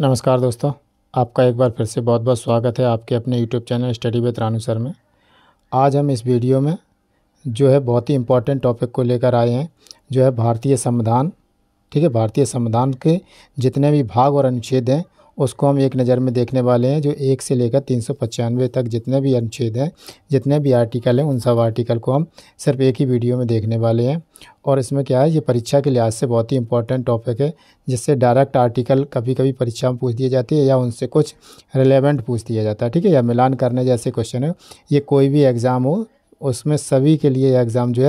नमस्कार दोस्तों आपका एक बार फिर से बहुत बहुत स्वागत है आपके अपने यूट्यूब चैनल स्टडी विद रानुसर में आज हम इस वीडियो में जो है बहुत ही इम्पोर्टेंट टॉपिक को लेकर आए हैं जो है भारतीय संविधान ठीक है भारतीय संविधान के जितने भी भाग और अनुच्छेद हैं उसको हम एक नज़र में देखने वाले हैं जो एक से लेकर तीन सौ पचानवे तक जितने भी अनुच्छेद हैं जितने भी आर्टिकल हैं उन सब आर्टिकल को हम सिर्फ एक ही वीडियो में देखने वाले हैं और इसमें क्या है ये परीक्षा के लिहाज से बहुत ही इंपॉर्टेंट टॉपिक है जिससे डायरेक्ट आर्टिकल कभी कभी परीक्षा में पूछ दिए जाती है या उनसे कुछ रिलेवेंट पूछ दिया जाता है ठीक है या मिलान करने जैसे क्वेश्चन है ये कोई भी एग्ज़ाम हो उसमें सभी के लिए एग्ज़ाम जो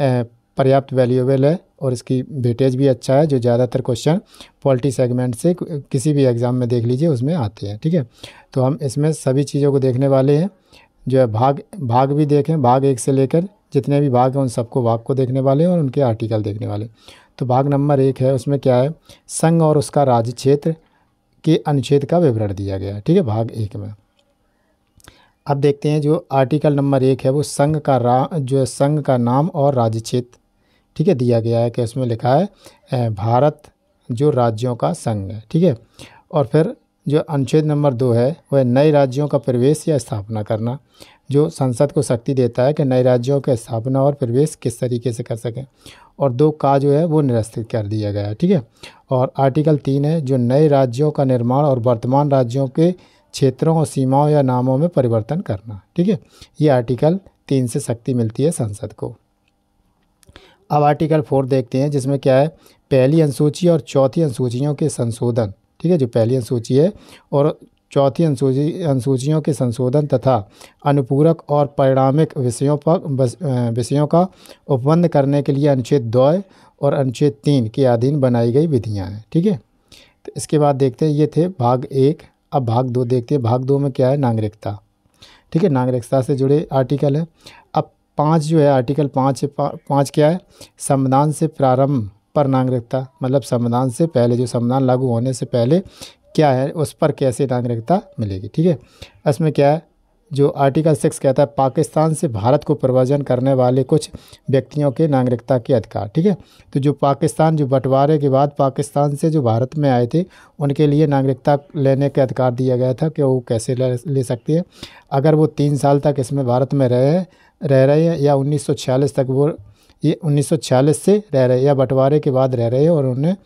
है पर्याप्त वैल्यूएबल है और इसकी वेटेज भी अच्छा है जो ज़्यादातर क्वेश्चन पॉलिटी सेगमेंट से किसी भी एग्ज़ाम में देख लीजिए उसमें आते हैं ठीक है तो हम इसमें सभी चीज़ों को देखने वाले हैं जो है भाग भाग भी देखें भाग एक से लेकर जितने भी भाग हैं उन सबको भाग को देखने वाले हैं और उनके आर्टिकल देखने वाले तो भाग नंबर एक है उसमें क्या है संघ और उसका राज्य क्षेत्र के अनुच्छेद का विवरण दिया गया है ठीक है भाग एक में अब देखते हैं जो आर्टिकल नंबर एक है वो संघ का रा जो संघ का नाम और राज्य क्षेत्र ठीक है दिया गया है कि इसमें लिखा है भारत जो राज्यों का संघ है ठीक है और फिर जो अनुच्छेद नंबर दो है वह नए राज्यों का प्रवेश या स्थापना करना जो संसद को शक्ति देता है कि नए राज्यों के स्थापना और प्रवेश किस तरीके से कर सकें और दो का जो है वो निरस्तित कर दिया गया है ठीक है और आर्टिकल तीन है जो नए राज्यों का निर्माण और वर्तमान राज्यों के क्षेत्रों और सीमाओं या नामों में परिवर्तन करना ठीक है ये आर्टिकल तीन से शक्ति मिलती है संसद को अब आर्टिकल फोर देखते हैं जिसमें क्या है पहली अनुसूची और चौथी अनुसूचियों के संशोधन ठीक है जो पहली अनुसूची है और चौथी अनुसूची अनुसूचियों के संशोधन तथा अनुपूरक और परिणामिक विषयों पर विषयों का उपबंध करने के लिए अनुच्छेद दो और अनुच्छेद तीन के अधीन बनाई गई विधियाँ हैं ठीक है तो इसके बाद देखते हैं ये थे भाग एक अब भाग दो देखते हैं भाग दो में क्या है नागरिकता ठीक है नागरिकता से जुड़े आर्टिकल हैं अब पाँच जो है आर्टिकल पाँच पाँच क्या है संविधान से प्रारंभ पर नागरिकता मतलब संविधान से पहले जो संविधान लागू होने से पहले क्या है उस पर कैसे नागरिकता मिलेगी ठीक है इसमें क्या है जो आर्टिकल सिक्स कहता है पाकिस्तान से भारत को प्रवजन करने वाले कुछ व्यक्तियों के नागरिकता के अधिकार ठीक है तो जो पाकिस्तान जो बंटवारे के बाद पाकिस्तान से जो भारत में आए थे उनके लिए नागरिकता लेने के अधिकार दिया गया था कि वो कैसे ले सकते हैं अगर वो तीन साल तक इसमें भारत में रहे हैं रह रहे हैं या 1946 तक वो ये 1946 से रह रहे या बंटवारे के बाद रह रहे हैं और उन्हें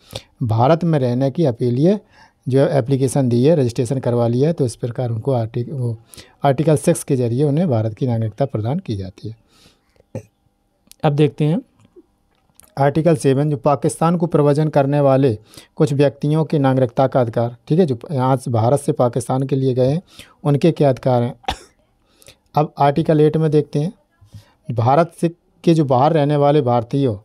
भारत में रहने की अपील ये जो एप्लीकेशन दी है रजिस्ट्रेशन करवा लिया है तो इस प्रकार उनको आर्टिक वो आर्टिकल सिक्स के जरिए उन्हें भारत की नागरिकता प्रदान की जाती है अब देखते हैं आर्टिकल सेवन जो पाकिस्तान को प्रवचन करने वाले कुछ व्यक्तियों की नागरिकता का अधिकार ठीक है जो यहाँ से भारत से पाकिस्तान के लिए गए हैं उनके क्या अधिकार हैं अब आर्टिकल एट में देखते हैं भारत से के जो बाहर रहने वाले भारतीय हो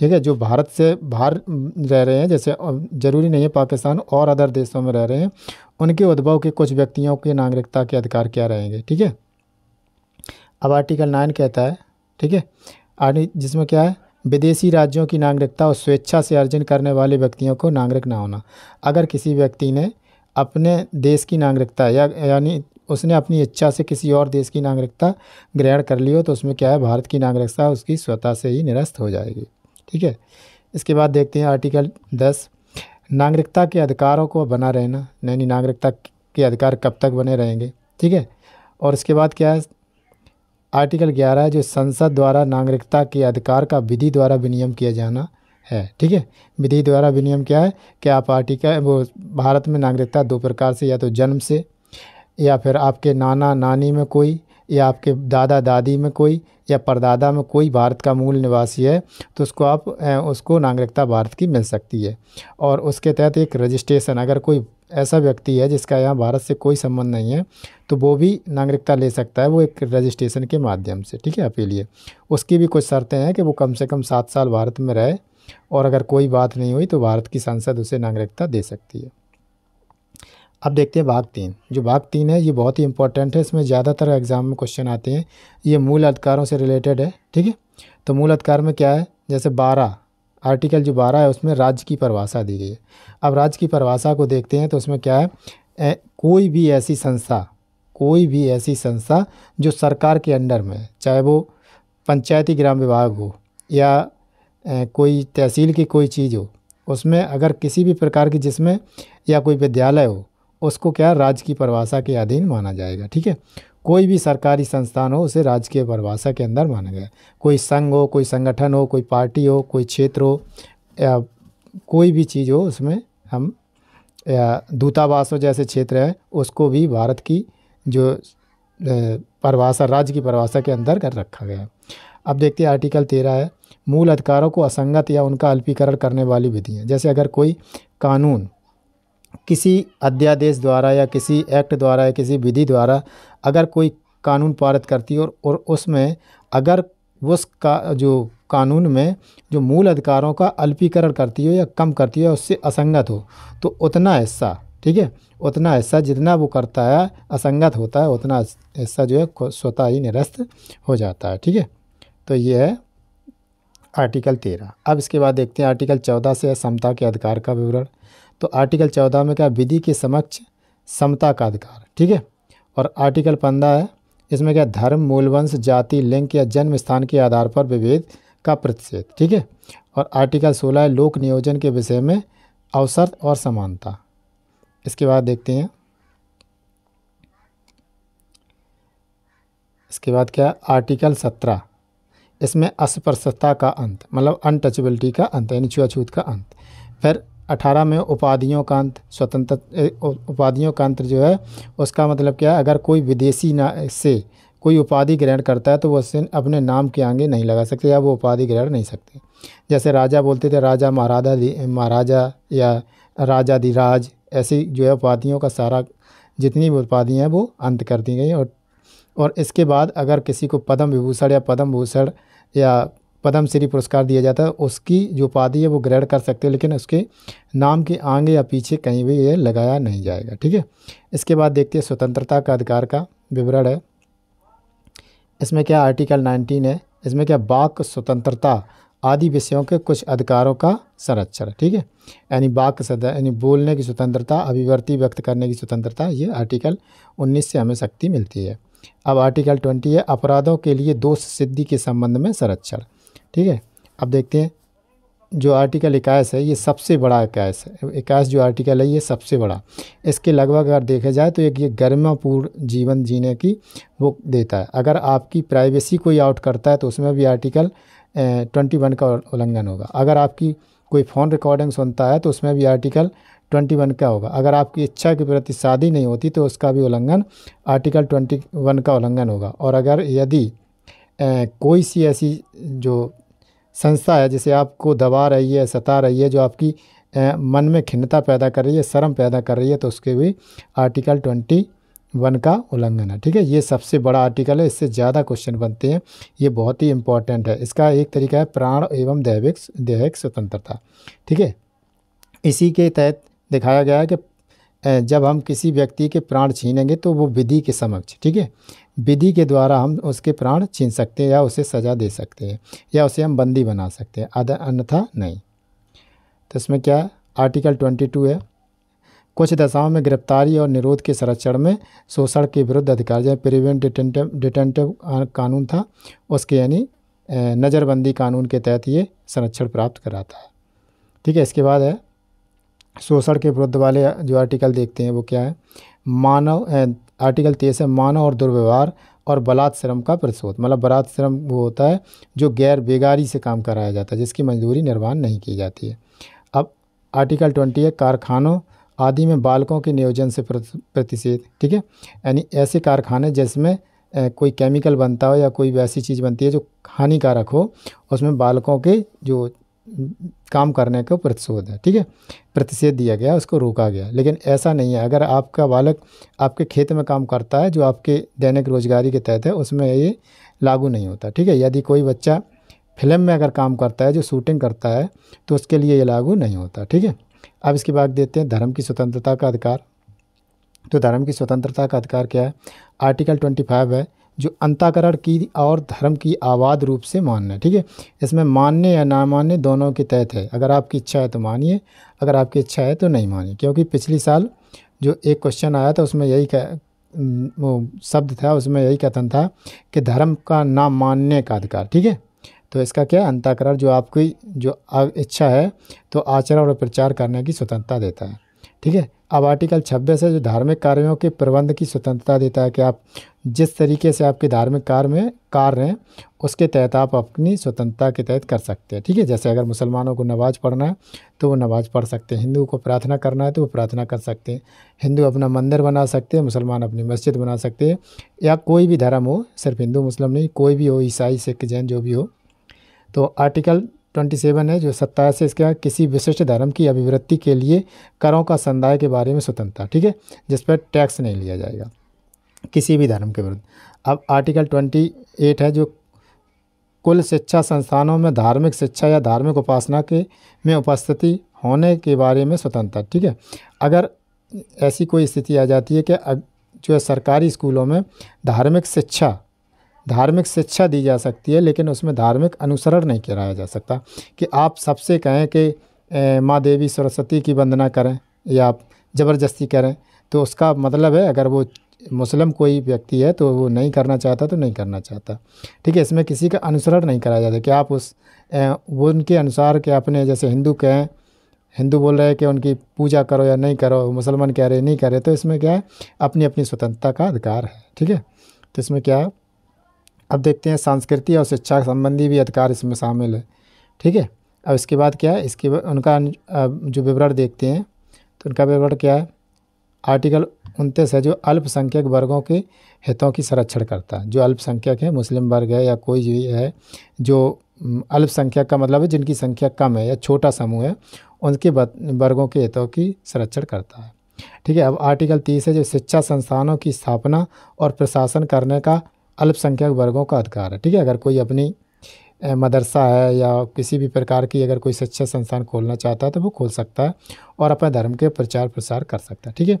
ठीक है जो भारत से बाहर रह रहे हैं जैसे ज़रूरी नहीं है पाकिस्तान और अदर देशों में रह रहे हैं उनके उद्भव के कुछ व्यक्तियों के नागरिकता के अधिकार क्या रहेंगे ठीक है अब आर्टिकल नाइन कहता है ठीक है आर्टिक जिसमें क्या है विदेशी राज्यों की नागरिकता और स्वेच्छा से अर्जन करने वाले व्यक्तियों को नागरिक ना होना अगर किसी व्यक्ति ने अपने देश की नागरिकता या यानी उसने अपनी इच्छा से किसी और देश की नागरिकता ग्रहण कर ली हो तो उसमें क्या है भारत की नागरिकता उसकी स्वतः से ही निरस्त हो जाएगी ठीक है इसके बाद देखते हैं आर्टिकल दस नागरिकता के अधिकारों को बना रहना यानी नागरिकता के अधिकार कब तक बने रहेंगे ठीक है और इसके बाद क्या है आर्टिकल ग्यारह जो संसद द्वारा नागरिकता के अधिकार का विधि द्वारा विनियम किया जाना है ठीक है विधि द्वारा विनियम क्या है कि आप आर्टिकल वो भारत में नागरिकता दो प्रकार से या तो जन्म से या फिर आपके नाना नानी में कोई या आपके दादा दादी में कोई या परदादा में कोई भारत का मूल निवासी है तो उसको आप उसको नागरिकता भारत की मिल सकती है और उसके तहत एक रजिस्ट्रेशन अगर कोई ऐसा व्यक्ति है जिसका यहाँ भारत से कोई संबंध नहीं है तो वो भी नागरिकता ले सकता है वो एक रजिस्ट्रेशन के माध्यम से ठीक है आपके लिए उसकी भी कुछ शर्तें हैं कि वो कम से कम सात साल भारत में रहे और अगर कोई बात नहीं हुई तो भारत की संसद उसे नागरिकता दे सकती है अब देखते हैं भाग तीन जो भाग तीन है ये बहुत ही इंपॉर्टेंट है इसमें ज़्यादातर एग्जाम में क्वेश्चन आते हैं ये मूल अधिकारों से रिलेटेड है ठीक है तो मूल अधिकार में क्या है जैसे बारह आर्टिकल जो बारह है उसमें राज्य की परिभाषा दी गई है अब राज्य की परिभाषा को देखते हैं तो उसमें क्या है ए, कोई भी ऐसी संस्था कोई भी ऐसी संस्था जो सरकार के अंडर में चाहे वो पंचायती ग्राम विभाग हो या ए, कोई तहसील की कोई चीज़ हो उसमें अगर किसी भी प्रकार की जिसमें या कोई विद्यालय हो उसको क्या राज्य की परिभाषा के अधीन माना जाएगा ठीक है कोई भी सरकारी संस्थान हो उसे राज्य की परिभाषा के अंदर माना जाए कोई संघ हो कोई संगठन हो कोई पार्टी हो कोई क्षेत्र हो या कोई भी चीज़ हो उसमें हम दूतावास हो जैसे क्षेत्र है उसको भी भारत की जो परिभाषा राज्य की परिभाषा के अंदर कर रखा गया है अब देखते हैं आर्टिकल तेरह है मूल अधिकारों को असंगत या उनका अल्पीकरण करने वाली विधियाँ जैसे अगर कोई कानून किसी अध्यादेश द्वारा या किसी एक्ट द्वारा या किसी विधि द्वारा अगर कोई कानून पारित करती है और, और उसमें अगर उस का जो कानून में जो मूल अधिकारों का अल्पीकरण करती हो या कम करती हो उससे असंगत हो तो उतना हिस्सा ठीक है उतना हिस्सा जितना वो करता है असंगत होता है उतना हिस्सा जो है स्वतः ही निरस्त हो जाता है ठीक है तो ये है आर्टिकल तेरह अब इसके बाद देखते हैं आर्टिकल चौदह से समता के अधिकार का विवरण तो आर्टिकल चौदह में क्या विधि के समक्ष समता का अधिकार ठीक है और आर्टिकल पंद्रह है इसमें क्या धर्म मूलवंश जाति लिंग या जन्म स्थान के आधार पर विभेद का प्रतिषेध ठीक है और आर्टिकल सोलह है लोक नियोजन के विषय में अवसर और समानता इसके बाद देखते हैं इसके बाद क्या आर्टिकल सत्रह इसमें अस्पृश्यता का अंत मतलब अनटचबिलिटी का अंत यानी छुआछूत का अंत फिर अठारह में उपाधियों का अंत स्वतंत्र उपाधियों का अंत जो है उसका मतलब क्या है अगर कोई विदेशी ना से कोई उपाधि ग्रहण करता है तो वो उसे अपने नाम के आगे नहीं लगा सकते या वो उपाधि ग्रहण नहीं सकते जैसे राजा बोलते थे राजा महाराजा महाराजा या राजा दिराज ऐसी जो है उपाधियों का सारा जितनी भी उपाधियाँ हैं वो अंत कर दी गई और और इसके बाद अगर किसी को पद्म विभूषण या पद्म भूषण या पद्म श्री पुरस्कार दिया जाता है उसकी जो उपाधि है वो ग्रहण कर सकते हैं लेकिन उसके नाम के आगे या पीछे कहीं भी ये लगाया नहीं जाएगा ठीक है इसके बाद देखते हैं स्वतंत्रता का अधिकार का विवरण है इसमें क्या आर्टिकल 19 है इसमें क्या बाक स्वतंत्रता आदि विषयों के कुछ अधिकारों का संरक्षण है ठीक है यानी बाक सद यानी बोलने की स्वतंत्रता अभिव्यक्ति व्यक्त करने की स्वतंत्रता ये आर्टिकल उन्नीस से हमें शक्ति मिलती है अब आर्टिकल ट्वेंटी है अपराधों के लिए दोष सिद्धि के संबंध में संरक्षण ठीक है अब देखते हैं जो आर्टिकल इक्यास है ये सबसे बड़ा इक्यास है इक्यास जो आर्टिकल है ये सबसे बड़ा इसके लगभग अगर देखा जाए तो एक ये गर्मापूर्ण जीवन जीने की वो देता है अगर आपकी प्राइवेसी कोई आउट करता है तो उसमें भी आर्टिकल ट्वेंटी वन का उल्लंघन होगा अगर आपकी कोई फ़ोन रिकॉर्डिंग सुनता है तो उसमें भी आर्टिकल ट्वेंटी वन का होगा अगर आपकी इच्छा के प्रति शादी नहीं होती तो उसका भी उल्लंघन आर्टिकल ट्वेंटी वन का उल्लंघन होगा और अगर यदि कोई सी ऐसी जो संस्था है जिसे आपको दबा रही है सता रही है जो आपकी मन में खिन्नता पैदा कर रही है शर्म पैदा कर रही है तो उसके भी आर्टिकल ट्वेंटी वन का उल्लंघन है ठीक है ये सबसे बड़ा आर्टिकल है इससे ज़्यादा क्वेश्चन बनते हैं ये बहुत ही इंपॉर्टेंट है इसका एक तरीका है प्राण एवं दैविक दैहिक स्वतंत्रता ठीक है इसी के तहत दिखाया गया है कि जब हम किसी व्यक्ति के प्राण छीनेंगे तो वो विधि के समक्ष ठीक है विधि के द्वारा हम उसके प्राण छीन सकते हैं या उसे सजा दे सकते हैं या उसे हम बंदी बना सकते हैं अदर अन्यथा नहीं तो इसमें क्या है आर्टिकल ट्वेंटी टू है कुछ दशाओं में गिरफ्तारी और निरोध के संरक्षण में शोषण के विरुद्ध अधिकार जैसे प्रिवेंट डिटेंटिव डिटेंटिव कानून था उसके यानी नज़रबंदी कानून के तहत ये संरक्षण प्राप्त कराता है ठीक है इसके बाद है शोषण के विरुद्ध वाले जो आर्टिकल देखते हैं वो क्या है मानव आर्टिकल तेईस है मानव और दुर्व्यवहार और बलात् श्रम का प्रतिशोध मतलब बलात् श्रम वो होता है जो गैर बेगारी से काम कराया जाता है जिसकी मजदूरी निर्माण नहीं की जाती है अब आर्टिकल ट्वेंटी है कारखानों आदि में बालकों के नियोजन से प्रतिषेध ठीक है यानी ऐसे कारखाने जिसमें कोई केमिकल बनता हो या कोई वैसी चीज़ बनती है जो हानिकारक हो उसमें बालकों के जो काम करने को प्रतिशोध है ठीक है प्रतिषेध दिया गया उसको रोका गया लेकिन ऐसा नहीं है अगर आपका बालक आपके खेत में काम करता है जो आपके दैनिक रोजगारी के तहत है उसमें ये लागू नहीं होता ठीक है यदि कोई बच्चा फिल्म में अगर काम करता है जो शूटिंग करता है तो उसके लिए ये लागू नहीं होता ठीक है अब इसके बाद देते हैं धर्म की स्वतंत्रता का अधिकार तो धर्म की स्वतंत्रता का अधिकार क्या है आर्टिकल ट्वेंटी फाइव है जो अंताकरण की और धर्म की आवाद रूप से मानना ठीक है इसमें मानने या ना मानने दोनों के तहत है अगर आपकी इच्छा है तो मानिए अगर आपकी इच्छा है तो नहीं मानिए क्योंकि पिछले साल जो एक क्वेश्चन आया था उसमें यही कह वो शब्द था उसमें यही कथन था कि धर्म का ना मानने का अधिकार ठीक है तो इसका क्या अंताकरण जो आपकी जो इच्छा है तो आचरण और प्रचार करने की स्वतंत्रता देता है ठीक है अब आर्टिकल 26 है जो धार्मिक कार्यों के प्रबंध की स्वतंत्रता देता है कि आप जिस तरीके से आपके धार्मिक कार्य में कार्य हैं उसके तहत आप अपनी स्वतंत्रता के तहत कर सकते हैं ठीक है जैसे अगर मुसलमानों को नमाज पढ़ना है तो वो नमाज पढ़ सकते हैं हिंदू को प्रार्थना करना है तो वो प्रार्थना कर सकते हैं हिंदू अपना मंदिर बना सकते हैं मुसलमान अपनी मस्जिद बना सकते हैं या कोई भी धर्म हो सिर्फ हिंदू मुस्लिम नहीं कोई भी हो ईसाई सिख जैन जो भी हो तो आर्टिकल ट्वेंटी सेवन है जो सत्ताईस से इसके किसी विशिष्ट धर्म की अभिवृत्ति के लिए करों का संदाय के बारे में स्वतंत्रता ठीक है जिस पर टैक्स नहीं लिया जाएगा किसी भी धर्म के विरुद्ध अब आर्टिकल ट्वेंटी एट है जो कुल शिक्षा संस्थानों में धार्मिक शिक्षा या धार्मिक उपासना के में उपस्थिति होने के बारे में स्वतंत्रता ठीक है अगर ऐसी कोई स्थिति आ जाती है कि जो सरकारी स्कूलों में धार्मिक शिक्षा धार्मिक शिक्षा दी जा सकती है लेकिन उसमें धार्मिक अनुसरण नहीं कराया जा सकता कि आप सबसे कहें कि माँ देवी सरस्वती की वंदना करें या आप ज़बरदस्ती करें तो उसका मतलब है अगर वो मुस्लिम कोई व्यक्ति है तो वो नहीं करना चाहता तो नहीं करना चाहता ठीक है इसमें किसी का अनुसरण नहीं कराया जाता कि आप उस वो उनके अनुसार के अपने जैसे हिंदू कहें हिंदू बोल रहे हैं कि उनकी पूजा करो या नहीं करो मुसलमान कह रहे नहीं करे तो इसमें क्या है अपनी अपनी स्वतंत्रता का अधिकार है ठीक है तो इसमें क्या है अब देखते हैं संस्कृति और शिक्षा संबंधी भी अधिकार इसमें शामिल है ठीक है अब इसके बाद क्या है इसके उनका जो विवरण देखते हैं तो उनका विवरण क्या है आर्टिकल उनतीस है जो अल्पसंख्यक वर्गों के हितों की संरक्षण करता है जो अल्पसंख्यक है मुस्लिम वर्ग है या कोई भी है जो अल्पसंख्यक का मतलब है जिनकी संख्या कम है या छोटा समूह है उनके वर्गों के हितों की संरक्षण करता है ठीक है अब आर्टिकल तीस है जो शिक्षा संस्थानों की स्थापना और प्रशासन करने का अल्पसंख्यक वर्गों का अधिकार है ठीक है अगर कोई अपनी मदरसा है या किसी भी प्रकार की अगर कोई शिक्षा संस्थान खोलना चाहता है तो वो खोल सकता है और अपने धर्म के प्रचार प्रसार कर सकता है ठीक है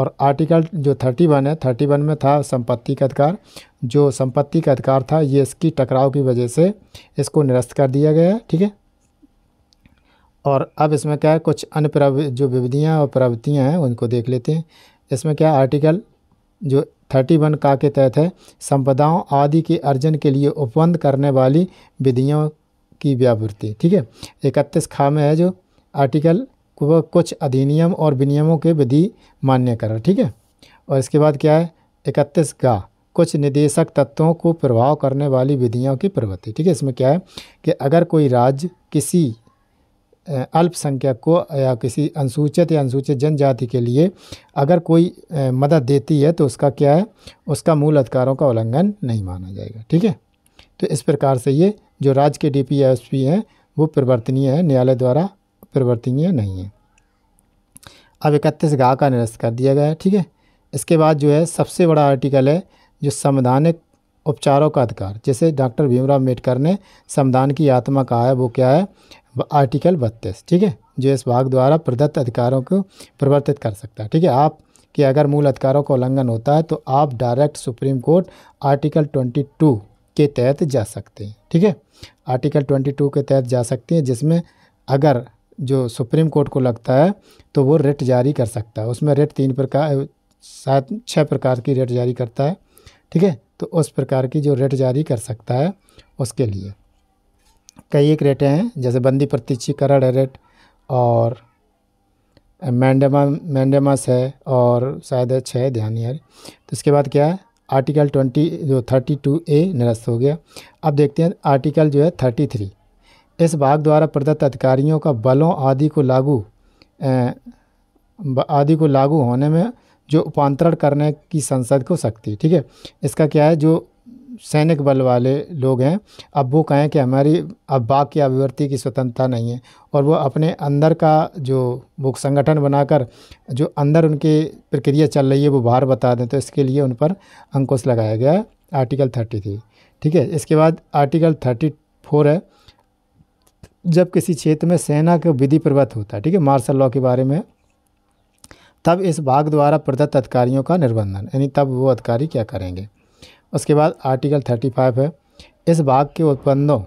और आर्टिकल जो थर्टी वन है थर्टी वन में था संपत्ति का अधिकार जो संपत्ति का अधिकार था ये इसकी टकराव की वजह से इसको निरस्त कर दिया गया है ठीक है और अब इसमें क्या है कुछ अन्य जो विविधियाँ और प्रवृत्तियाँ हैं उनको देख लेते हैं इसमें क्या आर्टिकल जो थर्टी वन का के तहत है संपदाओं आदि के अर्जन के लिए उपबंध करने वाली विधियों की व्यावृत्ति ठीक है इकतीस खा में है जो आर्टिकल वह कुछ अधिनियम और विनियमों के विधि मान्य कर ठीक है और इसके बाद क्या है इकतीस गा कुछ निदेशक तत्वों को प्रभाव करने वाली विधियों की प्रवृत्ति ठीक है इसमें क्या है कि अगर कोई राज्य किसी अल्पसंख्यक को या किसी अनुसूचित या अनुसूचित जनजाति के लिए अगर कोई मदद देती है तो उसका क्या है उसका मूल अधिकारों का उल्लंघन नहीं माना जाएगा ठीक है तो इस प्रकार से ये जो राज्य के डी पी एस पी हैं वो परिवर्तनीय है न्यायालय द्वारा परिवर्तनीय नहीं है अब इकतीस गाह का निरस्त कर दिया गया है ठीक है इसके बाद जो है सबसे बड़ा आर्टिकल है जो संवैधानिक उपचारों का अधिकार जैसे डॉक्टर भीमराव अम्बेडकर ने संविधान की आत्मा कहा है वो क्या है आर्टिकल बत्तीस ठीक है जो इस भाग द्वारा प्रदत्त अधिकारों को परिवर्तित कर सकता है ठीक है आप कि अगर मूल अधिकारों का उल्लंघन होता है तो आप डायरेक्ट सुप्रीम कोर्ट आर्टिकल 22 के तहत जा सकते हैं ठीक है आर्टिकल 22 के तहत जा सकते हैं जिसमें अगर जो सुप्रीम कोर्ट को लगता है तो वो रेट जारी कर सकता है उसमें रेट तीन प्रकार सात छः प्रकार की रेट जारी करता है ठीक है तो उस प्रकार की जो रेट जारी कर सकता है उसके लिए कई एक रेटें हैं जैसे बंदी प्रतीक्षीकरण है रेट और मैंडमा मैंडमास है और शायद है छः ध्यान यार तो इसके बाद क्या है आर्टिकल ट्वेंटी जो थर्टी टू ए निरस्त हो गया अब देखते हैं आर्टिकल जो है थर्टी थ्री इस भाग द्वारा प्रदत्त अधिकारियों का बलों आदि को लागू आदि को लागू होने में जो उपांतरण करने की संसद को शक्ति ठीक है इसका क्या है जो सैनिक बल वाले लोग हैं अब वो कहें कि हमारी अब बाक की अभिवृत्ति की स्वतंत्रता नहीं है और वो अपने अंदर का जो वो संगठन बनाकर जो अंदर उनकी प्रक्रिया चल रही है वो बाहर बता दें तो इसके लिए उन पर अंकुश लगाया गया है आर्टिकल थर्टी थ्री ठीक है इसके बाद आर्टिकल थर्टी फोर है जब किसी क्षेत्र में सेना का विधि प्रवत होता है ठीक है मार्शल लॉ के बारे में तब इस भाग द्वारा प्रदत्त अधिकारियों का निर्बंधन यानी तब वो अधिकारी क्या करेंगे उसके बाद आर्टिकल 35 है इस भाग के उत्पन्नों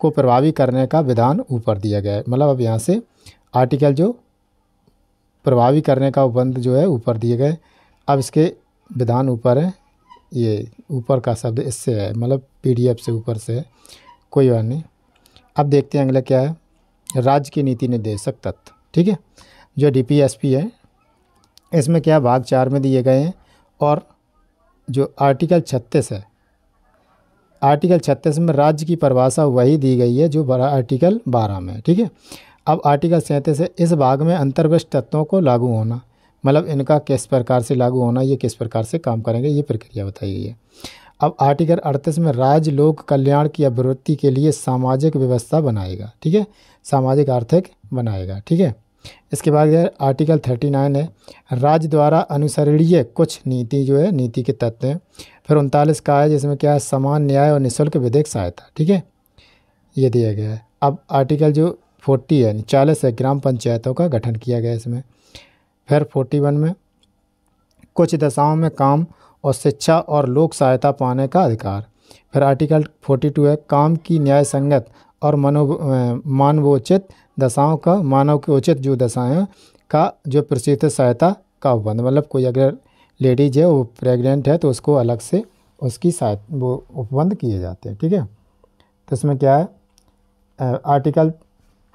को प्रभावी करने का विधान ऊपर दिया गया है मतलब अब यहाँ से आर्टिकल जो प्रभावी करने का उपबंध जो है ऊपर दिए गए अब इसके विधान ऊपर है ये ऊपर का शब्द इससे है मतलब पीडीएफ से ऊपर से है कोई बात नहीं अब देखते हैं अगला क्या है राज्य की नीति निर्देशक तत्व ठीक है जो डीपीएसपी है इसमें क्या भाग चार में दिए गए हैं और जो आर्टिकल छत्तीस है आर्टिकल छत्तीस में राज्य की परिभाषा वही दी गई है जो आर्टिकल बारह में ठीक है अब आर्टिकल सैंतीस है इस भाग में अंतर्विष्ट तत्वों को लागू होना मतलब इनका किस प्रकार से लागू होना ये किस प्रकार से काम करेंगे ये प्रक्रिया बताई गई है अब आर्टिकल अड़तीस में राज्य लोक कल्याण की अभिवृत्ति के लिए सामाजिक व्यवस्था बनाएगा ठीक है सामाजिक आर्थिक बनाएगा ठीक है इसके बाद आर्टिकल थर्टी नाइन है राज्य द्वारा अनुसरणीय कुछ नीति जो है नीति के तत्व हैं फिर उनतालीस का है जिसमें क्या है समान न्याय और निःशुल्क विधेयक सहायता ठीक है ये दिया गया है अब आर्टिकल जो फोर्टी है चालीस है ग्राम पंचायतों का गठन किया गया इसमें फिर फोर्टी वन में कुछ दशाओं में काम और शिक्षा और लोक सहायता पाने का अधिकार फिर आर्टिकल फोर्टी टू है काम की न्याय संगत और मनो मानवोचित दशाओं का मानव के उचित जो दशाएँ का जो प्रसिद्ध सहायता का उपबंध मतलब कोई अगर लेडीज है वो प्रेग्नेंट है तो उसको अलग से उसकी सहायता वो उपबंध किए जाते हैं ठीक है तो इसमें क्या है आर्टिकल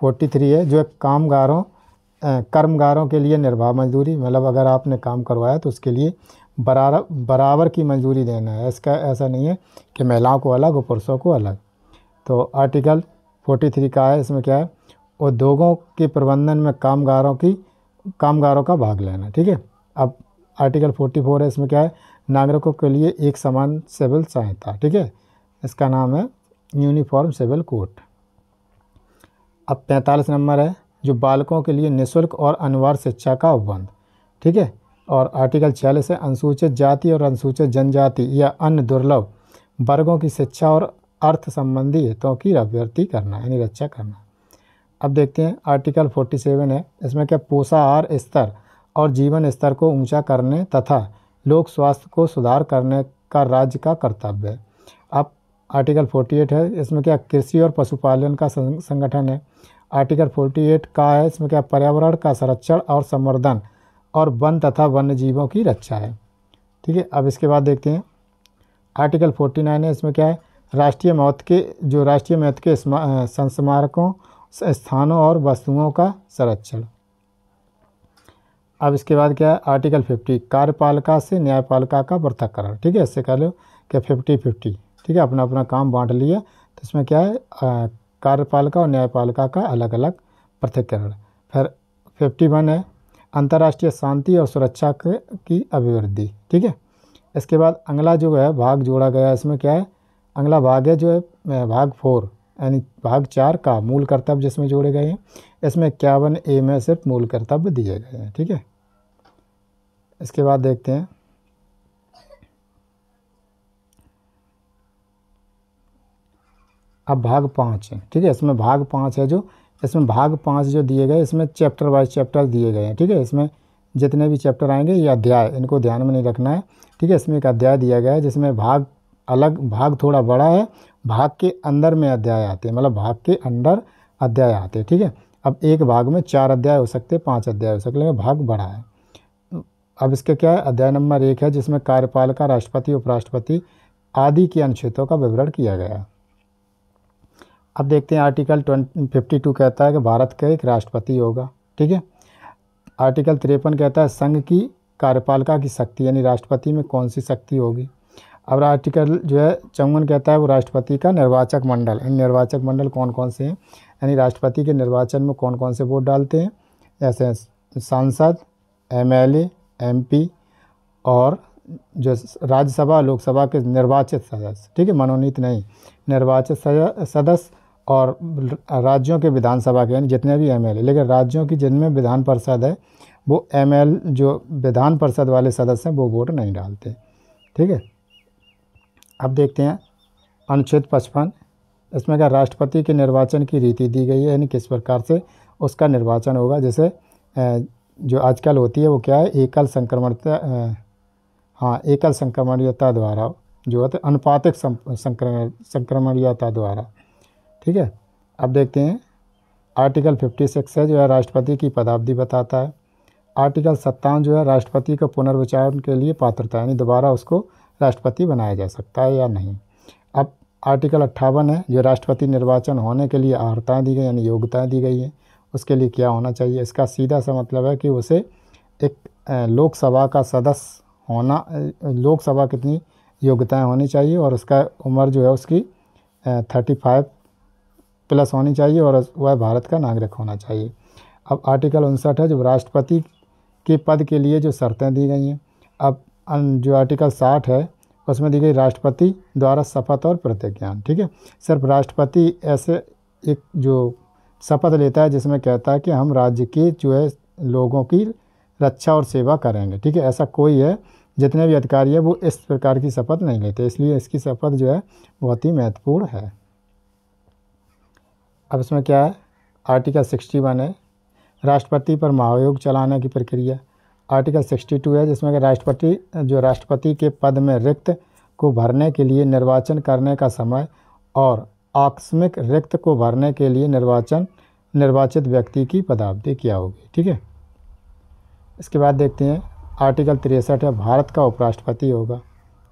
फोर्टी थ्री है जो कामगारों कर्मगारों के लिए निर्वाह मजदूरी मतलब अगर आपने काम करवाया तो उसके लिए बराबर बराबर की मजदूरी देना है इसका ऐसा नहीं है कि महिलाओं को अलग और पुरुषों को अलग तो आर्टिकल फोर्टी थ्री का है इसमें क्या है उद्योगों के प्रबंधन में कामगारों की कामगारों का भाग लेना ठीक है अब आर्टिकल 44 है इसमें क्या है नागरिकों के लिए एक समान सिविल सहायता ठीक है इसका नाम है यूनिफॉर्म सिविल कोड अब 45 नंबर है जो बालकों के लिए निःशुल्क और अनिवार्य शिक्षा का उपबंध ठीक है और आर्टिकल छियालीस है अनुसूचित जाति और अनुसूचित जनजाति या अन्य दुर्लभ वर्गों की शिक्षा और अर्थ संबंधी हितों की अभ्यर्थी करना यानी रक्षा करना अब देखते हैं आर्टिकल 47 है इसमें क्या पोषाहार स्तर और जीवन स्तर को ऊंचा करने तथा लोक स्वास्थ्य को सुधार करने का राज्य का कर्तव्य है अब आर्टिकल 48 है इसमें क्या कृषि और पशुपालन का संगठन है आर्टिकल 48 का है इसमें क्या पर्यावरण का संरक्षण और संवर्धन और वन तथा वन्य जीवों की रक्षा है ठीक है अब इसके बाद देखते हैं आर्टिकल नाइन है इसमें क्या है राष्ट्रीय महत्व के जो राष्ट्रीय महत्व के संस्मारकों स्थानों और वस्तुओं का संरक्षण अब इसके बाद क्या है आर्टिकल फिफ्टी कार्यपालिका से न्यायपालिका का पृथककरण ठीक है इससे कह लो कि फिफ्टी फिफ्टी ठीक है अपना अपना काम बांट लिया तो इसमें क्या है कार्यपालिका और न्यायपालिका का अलग अलग पृथककरण फिर फिफ्टी वन है अंतर्राष्ट्रीय शांति और सुरक्षा की अभिवृद्धि ठीक है इसके बाद अगला जो है भाग जोड़ा गया इसमें क्या है अगला भाग है जो है भाग फोर यानी भाग चार का मूल कर्तव्य जिसमें जोड़े गए हैं इसमें इक्यावन ए में सिर्फ मूल कर्तव्य दिए गए हैं ठीक है इसके बाद देखते हैं अब भाग पाँच है ठीक है इसमें भाग पाँच है जो इसमें भाग पाँच जो दिए गए इसमें चैप्टर वाइज चैप्टर दिए गए हैं ठीक है इसमें जितने भी चैप्टर आएंगे ये अध्याय इनको ध्यान में नहीं रखना है ठीक है इसमें एक अध्याय दिया गया है जिसमें भाग अलग भाग थोड़ा बड़ा है भाग के अंदर में अध्याय आते हैं मतलब भाग के अंदर अध्याय आते हैं ठीक है अब एक भाग में चार अध्याय हो सकते हैं पाँच अध्याय हो सकते हैं भाग बड़ा है अब इसके क्या है अध्याय नंबर एक है जिसमें कार्यपालिका राष्ट्रपति उपराष्ट्रपति आदि के अनुच्छेदों का विवरण किया गया अब देखते हैं आर्टिकल फिफ्टी टू कहता है कि भारत का एक राष्ट्रपति होगा ठीक है आर्टिकल तिरपन कहता है संघ की कार्यपालिका की शक्ति यानी राष्ट्रपति में कौन सी शक्ति होगी अब आर्टिकल जो है चौवन कहता है वो राष्ट्रपति का निर्वाचक मंडल यानी निर्वाचक मंडल कौन कौन से हैं यानी राष्ट्रपति के निर्वाचन में कौन कौन से वोट डालते हैं जैसे सांसद एमएलए एमपी और जो राज्यसभा लोकसभा के निर्वाचित सदस्य ठीक है मनोनीत नहीं निर्वाचित सदस्य और राज्यों के विधानसभा के यानी जितने भी एम लेकिन राज्यों की जिनमें विधान परिषद है वो एम जो विधान परिषद वाले सदस्य हैं वो वोट नहीं डालते ठीक है अब देखते हैं अनुच्छेद पचपन इसमें क्या राष्ट्रपति के निर्वाचन की रीति दी गई है यानी किस प्रकार से उसका निर्वाचन होगा जैसे जो आजकल होती है वो क्या है एकल संक्रमणता हाँ एकल संक्रमणीयता द्वारा जो होता है अनुपातिक संक्रमण संक्रमणीयता द्वारा ठीक है अब देखते हैं आर्टिकल फिफ्टी सिक्स है जो है राष्ट्रपति की पदावधि बताता है आर्टिकल सत्तावन जो है राष्ट्रपति को पुनर्विचार के लिए पात्रता यानी दोबारा उसको राष्ट्रपति बनाया जा सकता है या नहीं अब आर्टिकल अट्ठावन है जो राष्ट्रपति निर्वाचन होने के लिए अर्हताएँ दी गई यानी योग्यताएँ दी गई हैं उसके लिए क्या होना चाहिए इसका सीधा सा मतलब है कि उसे एक लोकसभा का सदस्य होना लोकसभा कितनी योग्यताएं होनी चाहिए और उसका उम्र जो है उसकी थर्टी फाइव प्लस होनी चाहिए और वह भारत का नागरिक होना चाहिए अब आर्टिकल उनसठ है जो राष्ट्रपति के पद के लिए जो शर्तें दी गई हैं अब जो आर्टिकल साठ है उसमें दी गई राष्ट्रपति द्वारा शपथ और प्रतिज्ञान ठीक है सिर्फ राष्ट्रपति ऐसे एक जो शपथ लेता है जिसमें कहता है कि हम राज्य के जो है लोगों की रक्षा और सेवा करेंगे ठीक है ऐसा कोई है जितने भी अधिकारी है वो इस प्रकार की शपथ नहीं लेते इसलिए इसकी शपथ जो है बहुत ही महत्वपूर्ण है अब इसमें क्या है आर्टिकल सिक्सटी वन है राष्ट्रपति पर महायोग चलाने की प्रक्रिया आर्टिकल 62 है जिसमें कि राष्ट्रपति जो राष्ट्रपति के पद में रिक्त को भरने के लिए निर्वाचन करने का समय और आकस्मिक रिक्त को भरने के लिए निर्वाचन निर्वाचित व्यक्ति की पदावधि क्या होगी ठीक है इसके बाद देखते हैं आर्टिकल तिरसठ है भारत का उपराष्ट्रपति होगा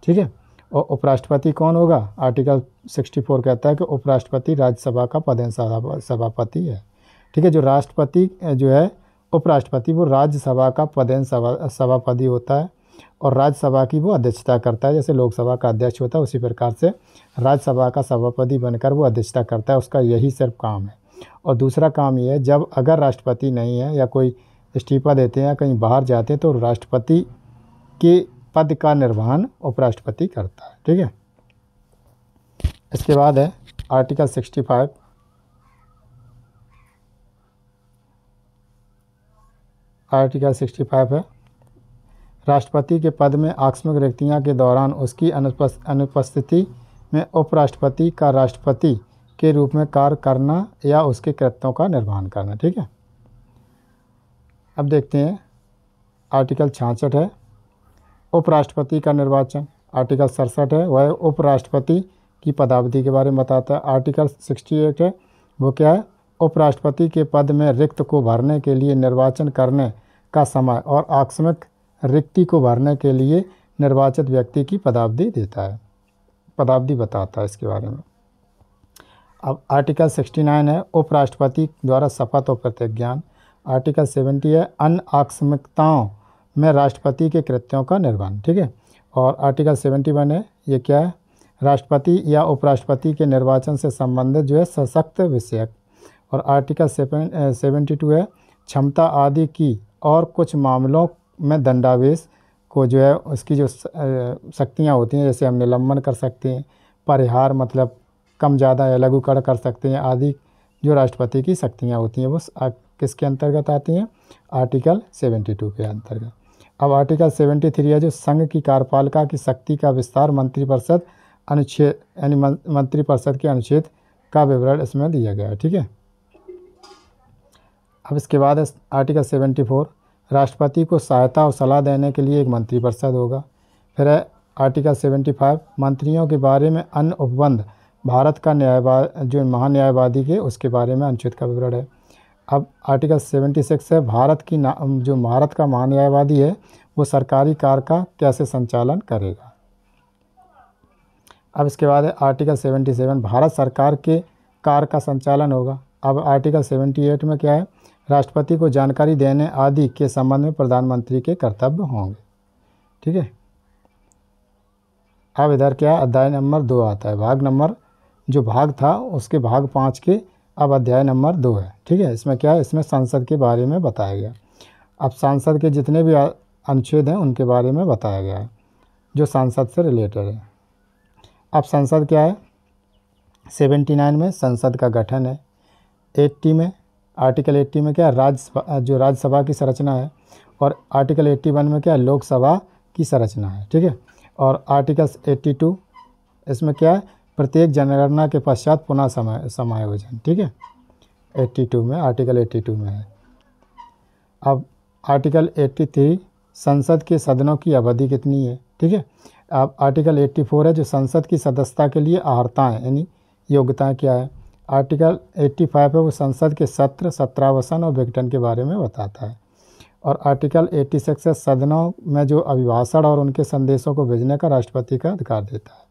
ठीक है और उपराष्ट्रपति कौन होगा आर्टिकल 64 कहता है कि उपराष्ट्रपति राज्यसभा का पद सभापति है ठीक है जो राष्ट्रपति जो है उपराष्ट्रपति वो राज्यसभा का पदेन सभा सभापति होता है और राज्यसभा की वो अध्यक्षता करता है जैसे लोकसभा का अध्यक्ष होता है उसी प्रकार से राज्यसभा का सभापति बनकर वो अध्यक्षता करता है उसका यही सिर्फ काम है और दूसरा काम ये है जब अगर राष्ट्रपति नहीं है या कोई इस्तीफा देते हैं या कहीं बाहर जाते हैं तो राष्ट्रपति के पद का निर्वहन उपराष्ट्रपति करता है ठीक है इसके बाद है आर्टिकल सिक्सटी फाइव आर्टिकल 65 है राष्ट्रपति के पद में आकस्मिक रिक्तियाँ के दौरान उसकी अनुपस्थिति में उपराष्ट्रपति का राष्ट्रपति के रूप में कार्य करना या उसके कृत्यों का निर्वहन करना ठीक है अब देखते हैं आर्टिकल छियासठ है उपराष्ट्रपति का निर्वाचन आर्टिकल सड़सठ है वह उपराष्ट्रपति की पदावधि के बारे में बताता है आर्टिकल सिक्सटी एट है वो क्या है उपराष्ट्रपति के पद में रिक्त को भरने के लिए निर्वाचन करने का समय और आकस्मिक रिक्ति को भरने के लिए निर्वाचित व्यक्ति की पदावधि देता है पदावधि बताता है इसके बारे में अब आर्टिकल 69 है उपराष्ट्रपति द्वारा शपथ और प्रतिज्ञान आर्टिकल 70 है अन्य आकस्मिकताओं में राष्ट्रपति के कृत्यों का निर्वहन ठीक है और आर्टिकल 71 है ये क्या है राष्ट्रपति या उपराष्ट्रपति के निर्वाचन से संबंधित जो है सशक्त विषयक और आर्टिकल सेवन सेवेंटी टू है क्षमता आदि की और कुछ मामलों में दंडावेश को जो है उसकी जो शक्तियाँ होती हैं जैसे हम निलंबन कर सकते हैं परिहार मतलब कम ज़्यादा या लघु कर सकते हैं आदि जो राष्ट्रपति की शक्तियाँ होती हैं वो किसके अंतर्गत आती हैं आर्टिकल सेवेंटी के अंतर्गत अब आर्टिकल सेवेंटी थ्री है जो संघ की कार्यपालिका की शक्ति का विस्तार मंत्रिपरिषद अनुच्छेद यानी मंत्रिपरिषद के अनुच्छेद का विवरण इसमें दिया गया है ठीक है अब इसके बाद है आर्टिकल सेवेंटी फोर राष्ट्रपति को सहायता और सलाह देने के लिए एक मंत्रिपरिषद होगा फिर है आर्टिकल सेवेंटी फाइव मंत्रियों के बारे में अन्य उपबंध भारत का न्यायवाद जो महान्यायवादी के उसके बारे में अनुच्छेद का विवरण है अब आर्टिकल सेवेंटी सिक्स है भारत की ना जो भारत का महान्यायवादी है वो सरकारी कार का कैसे संचालन करेगा अब इसके बाद है आर्टिकल सेवेंटी सेवन भारत सरकार के कार का संचालन होगा अब आर्टिकल सेवेंटी एट में क्या है राष्ट्रपति को जानकारी देने आदि के संबंध में प्रधानमंत्री के कर्तव्य होंगे ठीक है अब इधर क्या अध्याय नंबर दो आता है भाग नंबर जो भाग था उसके भाग पाँच के अब अध्याय नंबर दो है ठीक है इसमें क्या है इसमें संसद के बारे में बताया गया अब सांसद के जितने भी अनुच्छेद हैं उनके बारे में बताया गया है जो सांसद से रिलेटेड है अब संसद क्या है सेवेंटी नाइन में संसद का गठन है एट्टी में आर्टिकल 80 में क्या राज्य जो राज्यसभा की संरचना है और आर्टिकल 81 में क्या लोकसभा की संरचना है ठीक है और आर्टिकल 82 इसमें क्या है प्रत्येक जनगणना के पश्चात पुनः समय समायोजन ठीक है 82 में आर्टिकल 82 में है अब आर्टिकल 83 संसद के सदनों की अवधि कितनी है ठीक है अब आर्टिकल 84 है जो संसद की सदस्यता के लिए आहरताएँ यानी योग्यताएँ क्या है आर्टिकल 85 है वो संसद के सत्र सत्रावसन और विघटन के बारे में बताता है और आर्टिकल 86 है सदनों में जो अभिभाषण और उनके संदेशों को भेजने का राष्ट्रपति का अधिकार देता है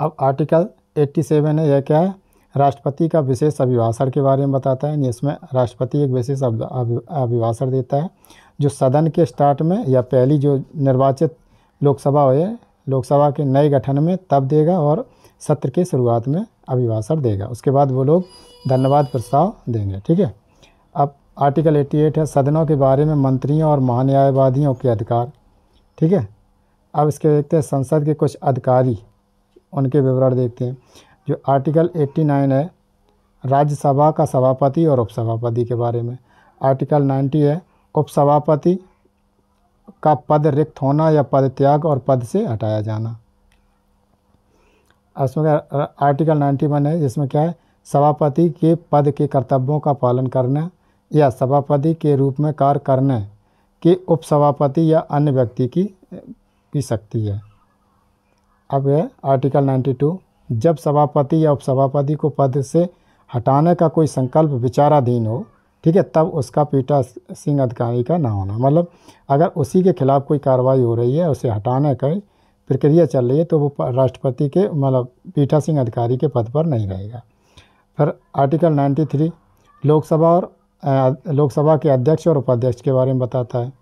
अब आर्टिकल 87 है यह क्या है राष्ट्रपति का विशेष अभिभाषण के बारे में बताता है इसमें राष्ट्रपति एक विशेष अभिभाषण देता है जो सदन के स्टार्ट में या पहली जो निर्वाचित लोकसभा हुए लोकसभा के नए गठन में तब देगा और सत्र के शुरुआत में अभिभाषण देगा उसके बाद वो लोग धन्यवाद प्रस्ताव देंगे ठीक है अब आर्टिकल 88 है सदनों के बारे में मंत्रियों और महान्यायवादियों के अधिकार ठीक है अब इसके देखते हैं संसद के कुछ अधिकारी उनके विवरण देखते हैं जो आर्टिकल 89 है राज्यसभा का सभापति और उपसभापति के बारे में आर्टिकल 90 है उपसभापति का पद रिक्त होना या पद त्याग और पद से हटाया जाना उसमें क्या आर्टिकल वन है जिसमें क्या है सभापति के पद के कर्तव्यों का पालन करना या सभापति के रूप में कार्य करने के उपसभापति या अन्य व्यक्ति की की शक्ति है अब यह आर्टिकल नाइन्टी टू जब सभापति या उपसभापति को पद से हटाने का कोई संकल्प विचाराधीन हो ठीक है तब उसका पीटा सिंह अधिकारी का ना होना मतलब अगर उसी के खिलाफ कोई कार्रवाई हो रही है उसे हटाने का प्रक्रिया चल रही है तो वो राष्ट्रपति के मतलब पीठा सिंह अधिकारी के पद पर नहीं रहेगा फिर आर्टिकल 93 लोकसभा और लोकसभा के अध्यक्ष और उपाध्यक्ष के बारे में बताता है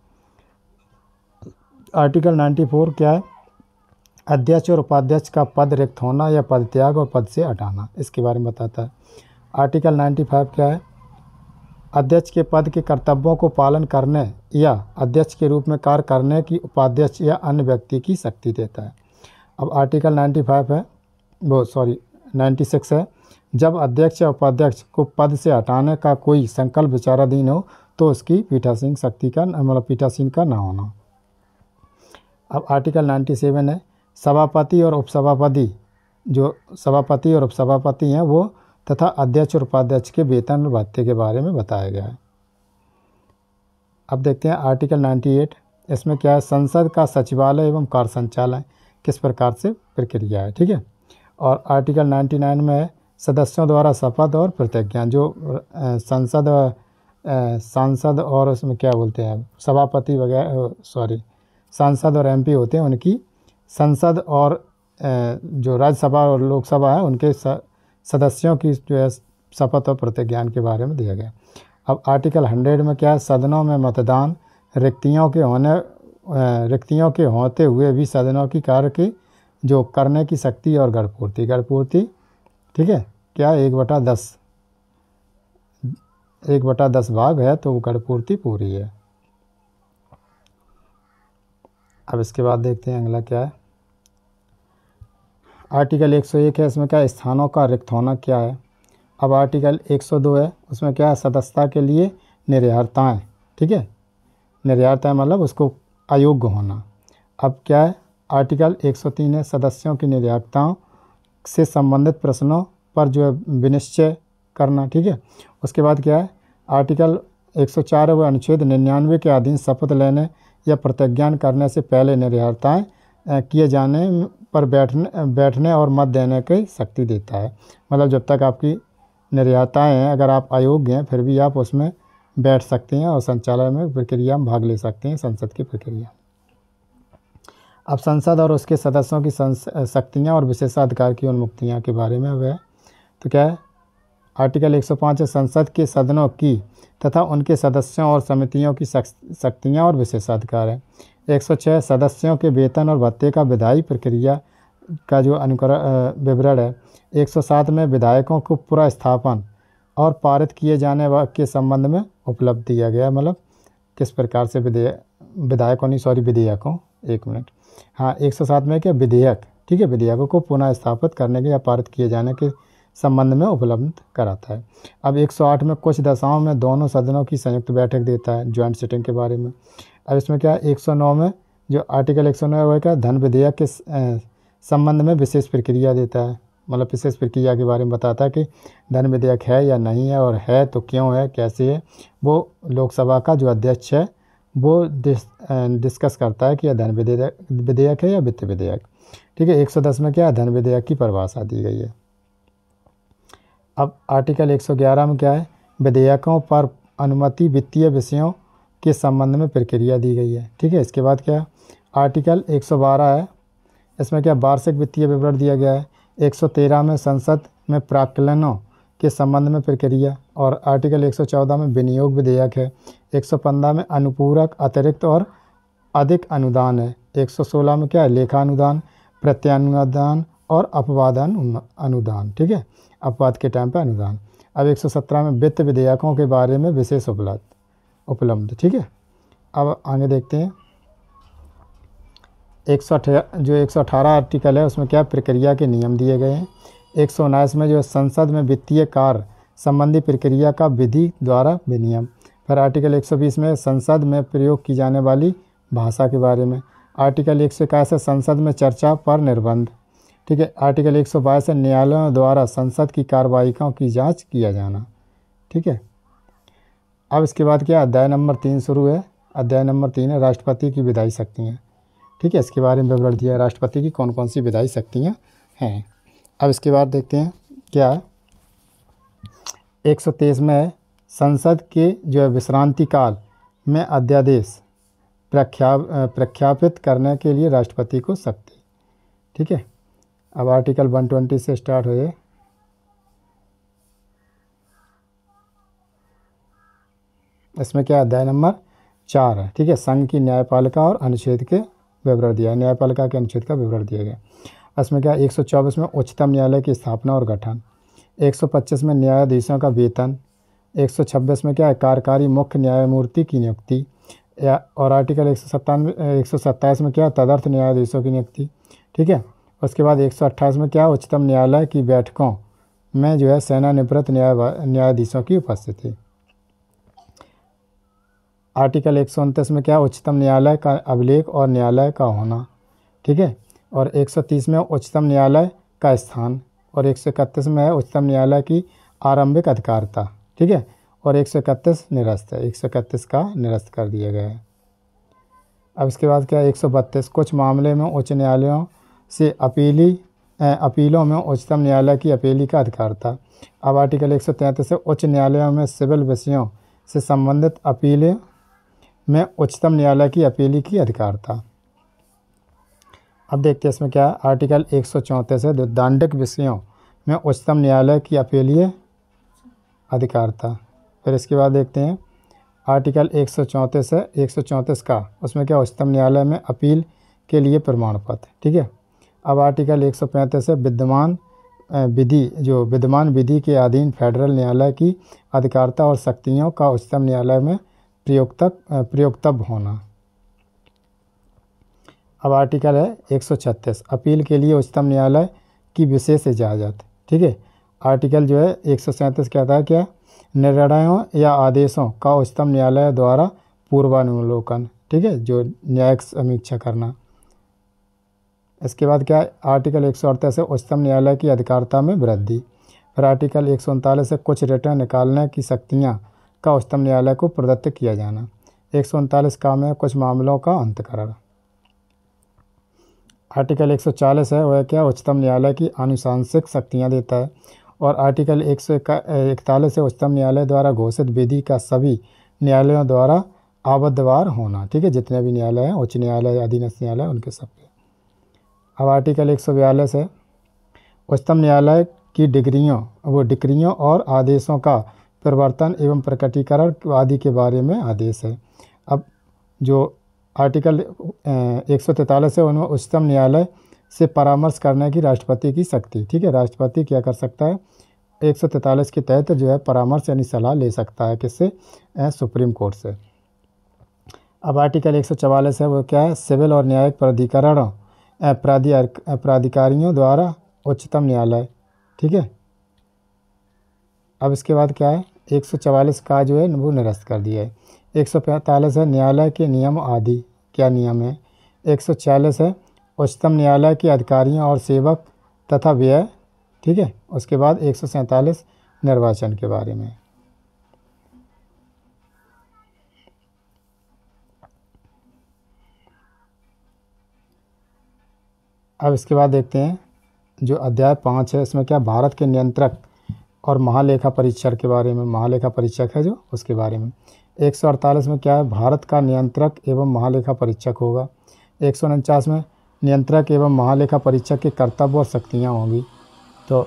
आर्टिकल 94 क्या है अध्यक्ष और उपाध्यक्ष का पद रिक्त होना या पद त्याग और पद से हटाना इसके बारे में बताता है आर्टिकल 95 क्या है अध्यक्ष के पद के कर्तव्यों को पालन करने या अध्यक्ष के रूप में कार्य करने की उपाध्यक्ष या अन्य व्यक्ति की शक्ति देता है अब आर्टिकल 95 है वो सॉरी 96 है जब अध्यक्ष या उपाध्यक्ष को पद से हटाने का कोई संकल्प विचाराधीन हो तो उसकी पीठासीन शक्ति का मतलब पीठासीन का ना होना अब आर्टिकल 97 है सभापति और उपसभापति जो सभापति और उपसभापति हैं वो तथा अध्यक्ष और उपाध्यक्ष के वेतन और भत्ते के बारे में बताया गया है अब देखते हैं आर्टिकल 98 इसमें क्या है संसद का सचिवालय एवं कार्य संचालन किस प्रकार से प्रक्रिया है ठीक है और आर्टिकल 99 में है सदस्यों द्वारा शपथ और प्रतिज्ञा जो संसद सांसद और उसमें क्या बोलते हैं सभापति वगैरह सॉरी सांसद और एमपी होते हैं उनकी संसद और जो राज्यसभा और लोकसभा है उनके सदस्यों की जो है शपथ और प्रतिज्ञान के बारे में दिया गया अब आर्टिकल हंड्रेड में क्या है सदनों में मतदान रिक्तियों के होने रिक्तियों के होते हुए भी सदनों की कार्य की जो करने की शक्ति और गढ़पूर्ति गढ़पूर्ति ठीक है क्या एक बटा दस एक बटा दस भाग है तो वो पूरी है अब इसके बाद देखते हैं अगला क्या है आर्टिकल 101 है इसमें क्या स्थानों का रिक्त होना क्या है अब आर्टिकल 102 है उसमें क्या है सदस्यता के लिए निर्याताएँ ठीक है निर्याताएँ मतलब उसको अयोग्य होना अब क्या है आर्टिकल 103 है सदस्यों की निर्यातताओं से संबंधित प्रश्नों पर जो है विनिश्चय करना ठीक है उसके बाद क्या है आर्टिकल 104 है अनुच्छेद निन्यानवे के अधीन शपथ लेने या प्रत्याज्ञान करने से पहले निर्याताएँ किए जाने पर बैठने बैठने और मत देने की शक्ति देता है मतलब जब तक आपकी निर्याताएँ हैं अगर आप अयोग्य हैं फिर भी आप उसमें बैठ सकते हैं और संचालन में प्रक्रिया में भाग ले सकते हैं संसद की प्रक्रिया अब संसद और उसके सदस्यों की शक्तियाँ और विशेषाधिकार की उन्मुक्तियाँ के बारे में वह तो क्या है आर्टिकल 105 संसद के सदनों की तथा उनके सदस्यों और समितियों की शक्तियाँ और विशेषाधिकार हैं 106 सदस्यों के वेतन और भत्ते का विधायी प्रक्रिया का जो अनुकरण विवरण है 107 में विधायकों को पूरा स्थापन और पारित किए जाने के संबंध में उपलब्ध दिया गया मतलब किस प्रकार से विधेयक विधायकों नहीं सॉरी विधेयकों एक मिनट हाँ 107 में क्या विधेयक ठीक है विधेयकों को पुनः स्थापित करने के या पारित किए जाने के संबंध में उपलब्ध कराता है अब 108 में कुछ दशाओं में दोनों सदनों की संयुक्त बैठक देता है ज्वाइंट सिटिंग के बारे में अब इसमें क्या है 109 में जो आर्टिकल 109 सौ नौ क्या धन विधेयक के संबंध में विशेष प्रक्रिया देता है मतलब विशेष प्रक्रिया के बारे में बताता है कि धन विधेयक है या नहीं है और है तो क्यों है कैसे है वो लोकसभा का जो अध्यक्ष है वो डिस, डिस्कस करता है कि यह धन विधेयक विधेयक है या वित्त विधेयक ठीक है 110 में क्या धन विधेयक की परिभाषा दी गई है अब आर्टिकल 111 में क्या है विधेयकों पर अनुमति वित्तीय विषयों के संबंध में प्रक्रिया दी गई है ठीक है इसके बाद क्या आर्टिकल 112 है इसमें क्या वार्षिक वित्तीय विवरण दिया गया है 113 में संसद में प्राकलनों के संबंध में प्रक्रिया और आर्टिकल 114 में विनियोग विधेयक है 115 में अनुपूरक अतिरिक्त और अधिक अनुदान है 116 में क्या है लेखानुदान प्रत्यानुदान और अपवादान अनुदान ठीक है अपवाद के टाइम पर अनुदान अब 117 में वित्त विधेयकों के बारे में विशेष उपलब्ध उपलब्ध ठीक है अब आगे देखते हैं एक सौ जो एक सौ अठारह आर्टिकल है उसमें क्या प्रक्रिया के नियम दिए गए हैं एक सौ में जो संसद में वित्तीय कार्य संबंधी प्रक्रिया का विधि द्वारा विनियम फिर आर्टिकल 120 में संसद में प्रयोग की जाने वाली भाषा के बारे में आर्टिकल एक सौ है संसद में चर्चा पर निर्बंध ठीक है आर्टिकल एक सौ बाईस न्यायालयों द्वारा संसद की कार्रवाइयों की जांच किया जाना ठीक है अब इसके बाद क्या अध्याय नंबर तीन शुरू है अध्याय नंबर तीन है राष्ट्रपति की विधायी शक्तियाँ ठीक है इसके बारे में विवरण दिया है राष्ट्रपति की कौन कौन सी विधाई शक्तियाँ हैं अब इसके बाद देखते हैं क्या एक सौ तेईस में संसद के जो है विश्रांति काल में अध्यादेश प्रख्या प्रख्यापित करने के लिए राष्ट्रपति को शक्ति ठीक है अब आर्टिकल 120 से स्टार्ट हुए इसमें क्या अध्याय नंबर चार है ठीक है संघ की न्यायपालिका और अनुच्छेद के विवरण दिया न्यायपालिका के अनुच्छेद का विवरण दिया गया इसमें क्या 124 में उच्चतम न्यायालय की स्थापना और गठन 125 में न्यायाधीशों का वेतन 126 में क्या है कार्यकारी मुख्य न्यायमूर्ति की नियुक्ति या और आर्टिकल एक सौ में क्या तदर्थ न्यायाधीशों की नियुक्ति ठीक है उसके बाद एक में क्या उच्चतम न्यायालय की बैठकों में जो है सेना निवृत्त न्याय न्यायाधीशों की उपस्थिति आर्टिकल एक में क्या उच्चतम न्यायालय का अभिलेख और न्यायालय का होना ठीक है और 130 में उच्चतम न्यायालय का स्थान और एक में है उच्चतम न्यायालय की आरंभिक अधिकारता ठीक है और एक निरस्त है एक का निरस्त कर दिया गया है अब इसके बाद क्या है एक कुछ मामले में उच्च न्यायालयों से अपीली अपीलों में उच्चतम न्यायालय की अपीली का अधिकार था अब आर्टिकल एक से उच्च न्यायालयों में सिविल विषयों से संबंधित अपीलें में उच्चतम न्यायालय की अपीली की अधिकार था अब देखते हैं इसमें क्या है आर्टिकल एक से दांडिक विषयों में उच्चतम न्यायालय की अपीलीय अधिकार था फिर इसके बाद देखते हैं आर्टिकल एक है एक का उसमें क्या उच्चतम न्यायालय में अपील के लिए प्रमाण पत्र ठीक है अब आर्टिकल पैंतीस है विद्यमान विधि जो विद्यमान विधि के अधीन फेडरल न्यायालय की अधिकारता और शक्तियों का उच्चतम न्यायालय में प्रयोगतक प्रयोगतब होना अब आर्टिकल है छत्तीस अपील के लिए उच्चतम न्यायालय की विशेष इजाज़त ठीक है आर्टिकल जो है एक कहता है क्या निर्णयों या आदेशों का उच्चतम न्यायालय द्वारा पूर्वानुलोकन ठीक है जो न्यायिक समीक्षा करना इसके बाद क्या है आर्टिकल एक से उच्चतम न्यायालय की अधिकारता में वृद्धि फिर आर्टिकल एक से कुछ रिटर्न निकालने की शक्तियाँ का उच्चतम न्यायालय को प्रदत्त किया जाना एक सौ उनतालीस काम है कुछ मामलों का अंतकरण आर्टिकल 140 है वह क्या उच्चतम न्यायालय की अनुशांसिक शक्तियाँ देता है और आर्टिकल एक सौ इकतालीस है उच्चतम न्यायालय द्वारा घोषित विधि का सभी न्यायालयों द्वारा आबद्धवार होना ठीक है जितने भी न्यायालय हैं उच्च न्यायालय अधीनस्थ न्यायालय उनके सब अब आर्टिकल बयालीस है उच्चतम न्यायालय की डिग्रियों वो डिग्रियों और आदेशों का परिवर्तन एवं प्रकटीकरण आदि के बारे में आदेश है अब जो आर्टिकल एक सौ तैंतालीस है उनमें उच्चतम न्यायालय से परामर्श करने की राष्ट्रपति की शक्ति ठीक है राष्ट्रपति क्या कर सकता है एक सौ तैंतालीस के तहत जो है परामर्श यानी सलाह ले सकता है किससे सुप्रीम कोर्ट से अब आर्टिकल एक सौ चवालीस है वो क्या है सिविल और न्यायिक प्राधिकरण अपराधी अपराधिकारियों द्वारा उच्चतम न्यायालय ठीक है अब इसके बाद क्या है एक सौ चवालीस का जो है वो निरस्त कर दिया है एक सौ पैंतालीस है न्यायालय के नियम आदि क्या नियम है एक सौ छियालीस है उच्चतम न्यायालय के अधिकारियों और सेवक तथा व्यय ठीक है उसके बाद एक सौ निर्वाचन के बारे में अब इसके बाद देखते हैं जो अध्याय पाँच है इसमें क्या भारत के नियंत्रक और महालेखा परीक्षक के बारे में महालेखा परीक्षक है जो उसके बारे में एक सौ अड़तालीस में क्या है भारत का नियंत्रक एवं महालेखा परीक्षक होगा एक सौ उनचास में नियंत्रक एवं महालेखा परीक्षक के कर्तव्य और शक्तियाँ होंगी तो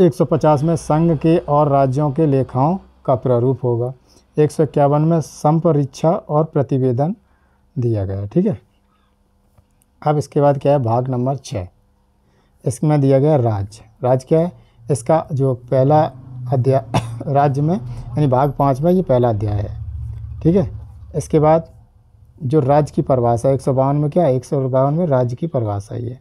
150 में संघ के और राज्यों के लेखाओं का प्रारूप होगा एक में संपरीक्षा और प्रतिवेदन दिया गया ठीक है अब इसके बाद क्या है भाग नंबर छः इसमें दिया गया राज्य राज्य क्या है इसका जो पहला अध्याय राज्य में यानी भाग पाँच में ये पहला अध्याय है ठीक है इसके बाद जो राज्य की परिभाषा एक सौ बावन में क्या है एक सौ बावन में राज्य की परिभाषा ये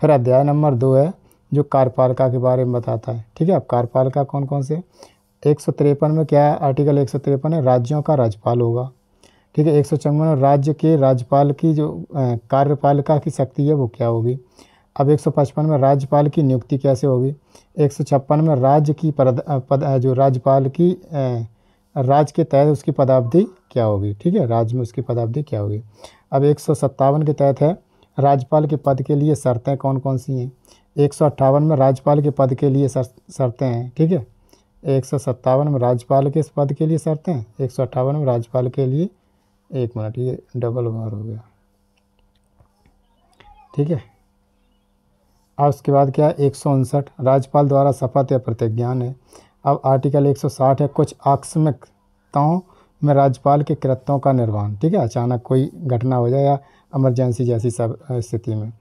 फिर अध्याय नंबर दो है जो कार्यपालिका के बारे में बताता है ठीक है अब कार्यपालिका कौन कौन से एक सौ तिरपन में क्या है आर्टिकल एक सौ तिरपन है राज्यों का राज्यपाल होगा ठीक है एक सौ चौवन राज्य के राज्यपाल की जो कार्यपालिका की शक्ति है वो क्या होगी अब एक सौ पचपन में राज्यपाल की नियुक्ति कैसे होगी एक सौ छप्पन में राज्य की पद, पद जो राज्यपाल की राज्य के तहत उसकी पदावधि क्या होगी ठीक है राज्य में उसकी पदावधि क्या होगी अब एक सौ सत्तावन के तहत है राज्यपाल के पद के लिए शर्तें कौन कौन सी हैं एक सौ अट्ठावन में राज्यपाल के पद के लिए शर्तें हैं ठीक है एक सौ सत्तावन में राज्यपाल के पद के लिए शर्तें हैं एक सौ अट्ठावन में राज्यपाल के लिए एक मिनट ये डबल बार हो गया ठीक है और उसके बाद क्या एक सौ उनसठ राज्यपाल द्वारा शपथ या प्रतिज्ञान है अब आर्टिकल 160 है कुछ आकस्मिकताओं में राज्यपाल के कृत्यों का निर्वहन ठीक है अचानक कोई घटना हो जाए या इमरजेंसी जैसी सब स्थिति में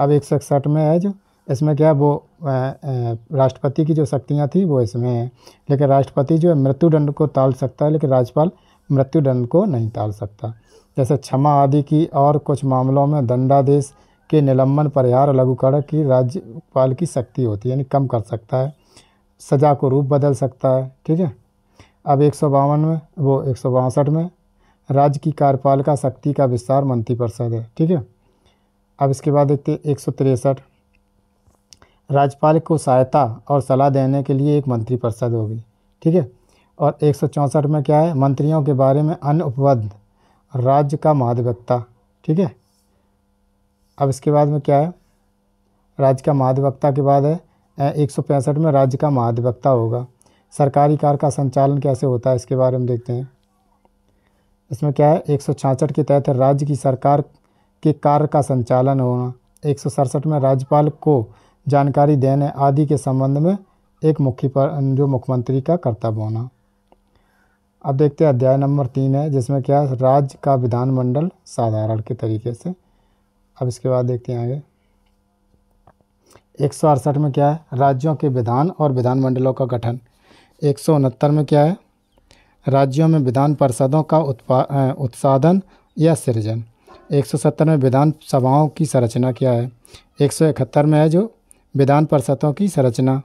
अब एक में है जो इसमें क्या वो राष्ट्रपति की जो शक्तियाँ थी वो इसमें हैं लेकिन राष्ट्रपति जो है मृत्युदंड को टाल सकता है लेकिन राज्यपाल मृत्युदंड को नहीं टाल सकता जैसे क्षमा आदि की और कुछ मामलों में दंडादेश के निलंबन परिहार लघुकर की राज्यपाल की शक्ति होती है यानी कम कर सकता है सजा को रूप बदल सकता है ठीक है अब एक में वो एक में राज्य की कार्यपालिका शक्ति का विस्तार मंत्रिपरिषद है ठीक है अब इसके बाद देखते एक सौ तिरसठ राज्यपाल को सहायता और सलाह देने के लिए एक मंत्रिपरिषद होगी ठीक है और एक में क्या है मंत्रियों के बारे में अन्य उपबद्ध राज्य का महाधिवक्ता ठीक है अब इसके बाद में क्या है राज्य का महाधिवक्ता के बाद है एक में राज्य का महाधिवक्ता होगा सरकारी कार्य का संचालन कैसे होता है इसके बारे में देखते हैं इसमें क्या है एक के तहत राज्य की सरकार के कार्य का संचालन होना एक में राज्यपाल को जानकारी देने आदि के संबंध में एक मुख्य पर जो मुख्यमंत्री का कर्तव्य होना अब देखते हैं अध्याय नंबर तीन है जिसमें क्या राज्य का विधानमंडल साधारण के तरीके से अब इसके बाद देखते हैं आगे एक में क्या है राज्यों के विधान और विधानमंडलों का गठन एक में क्या है राज्यों में विधान परिषदों का उत्पादन उत्साधन या सृजन 170 में विधान सभाओं की संरचना क्या है एक में है जो विधान परिषदों की संरचना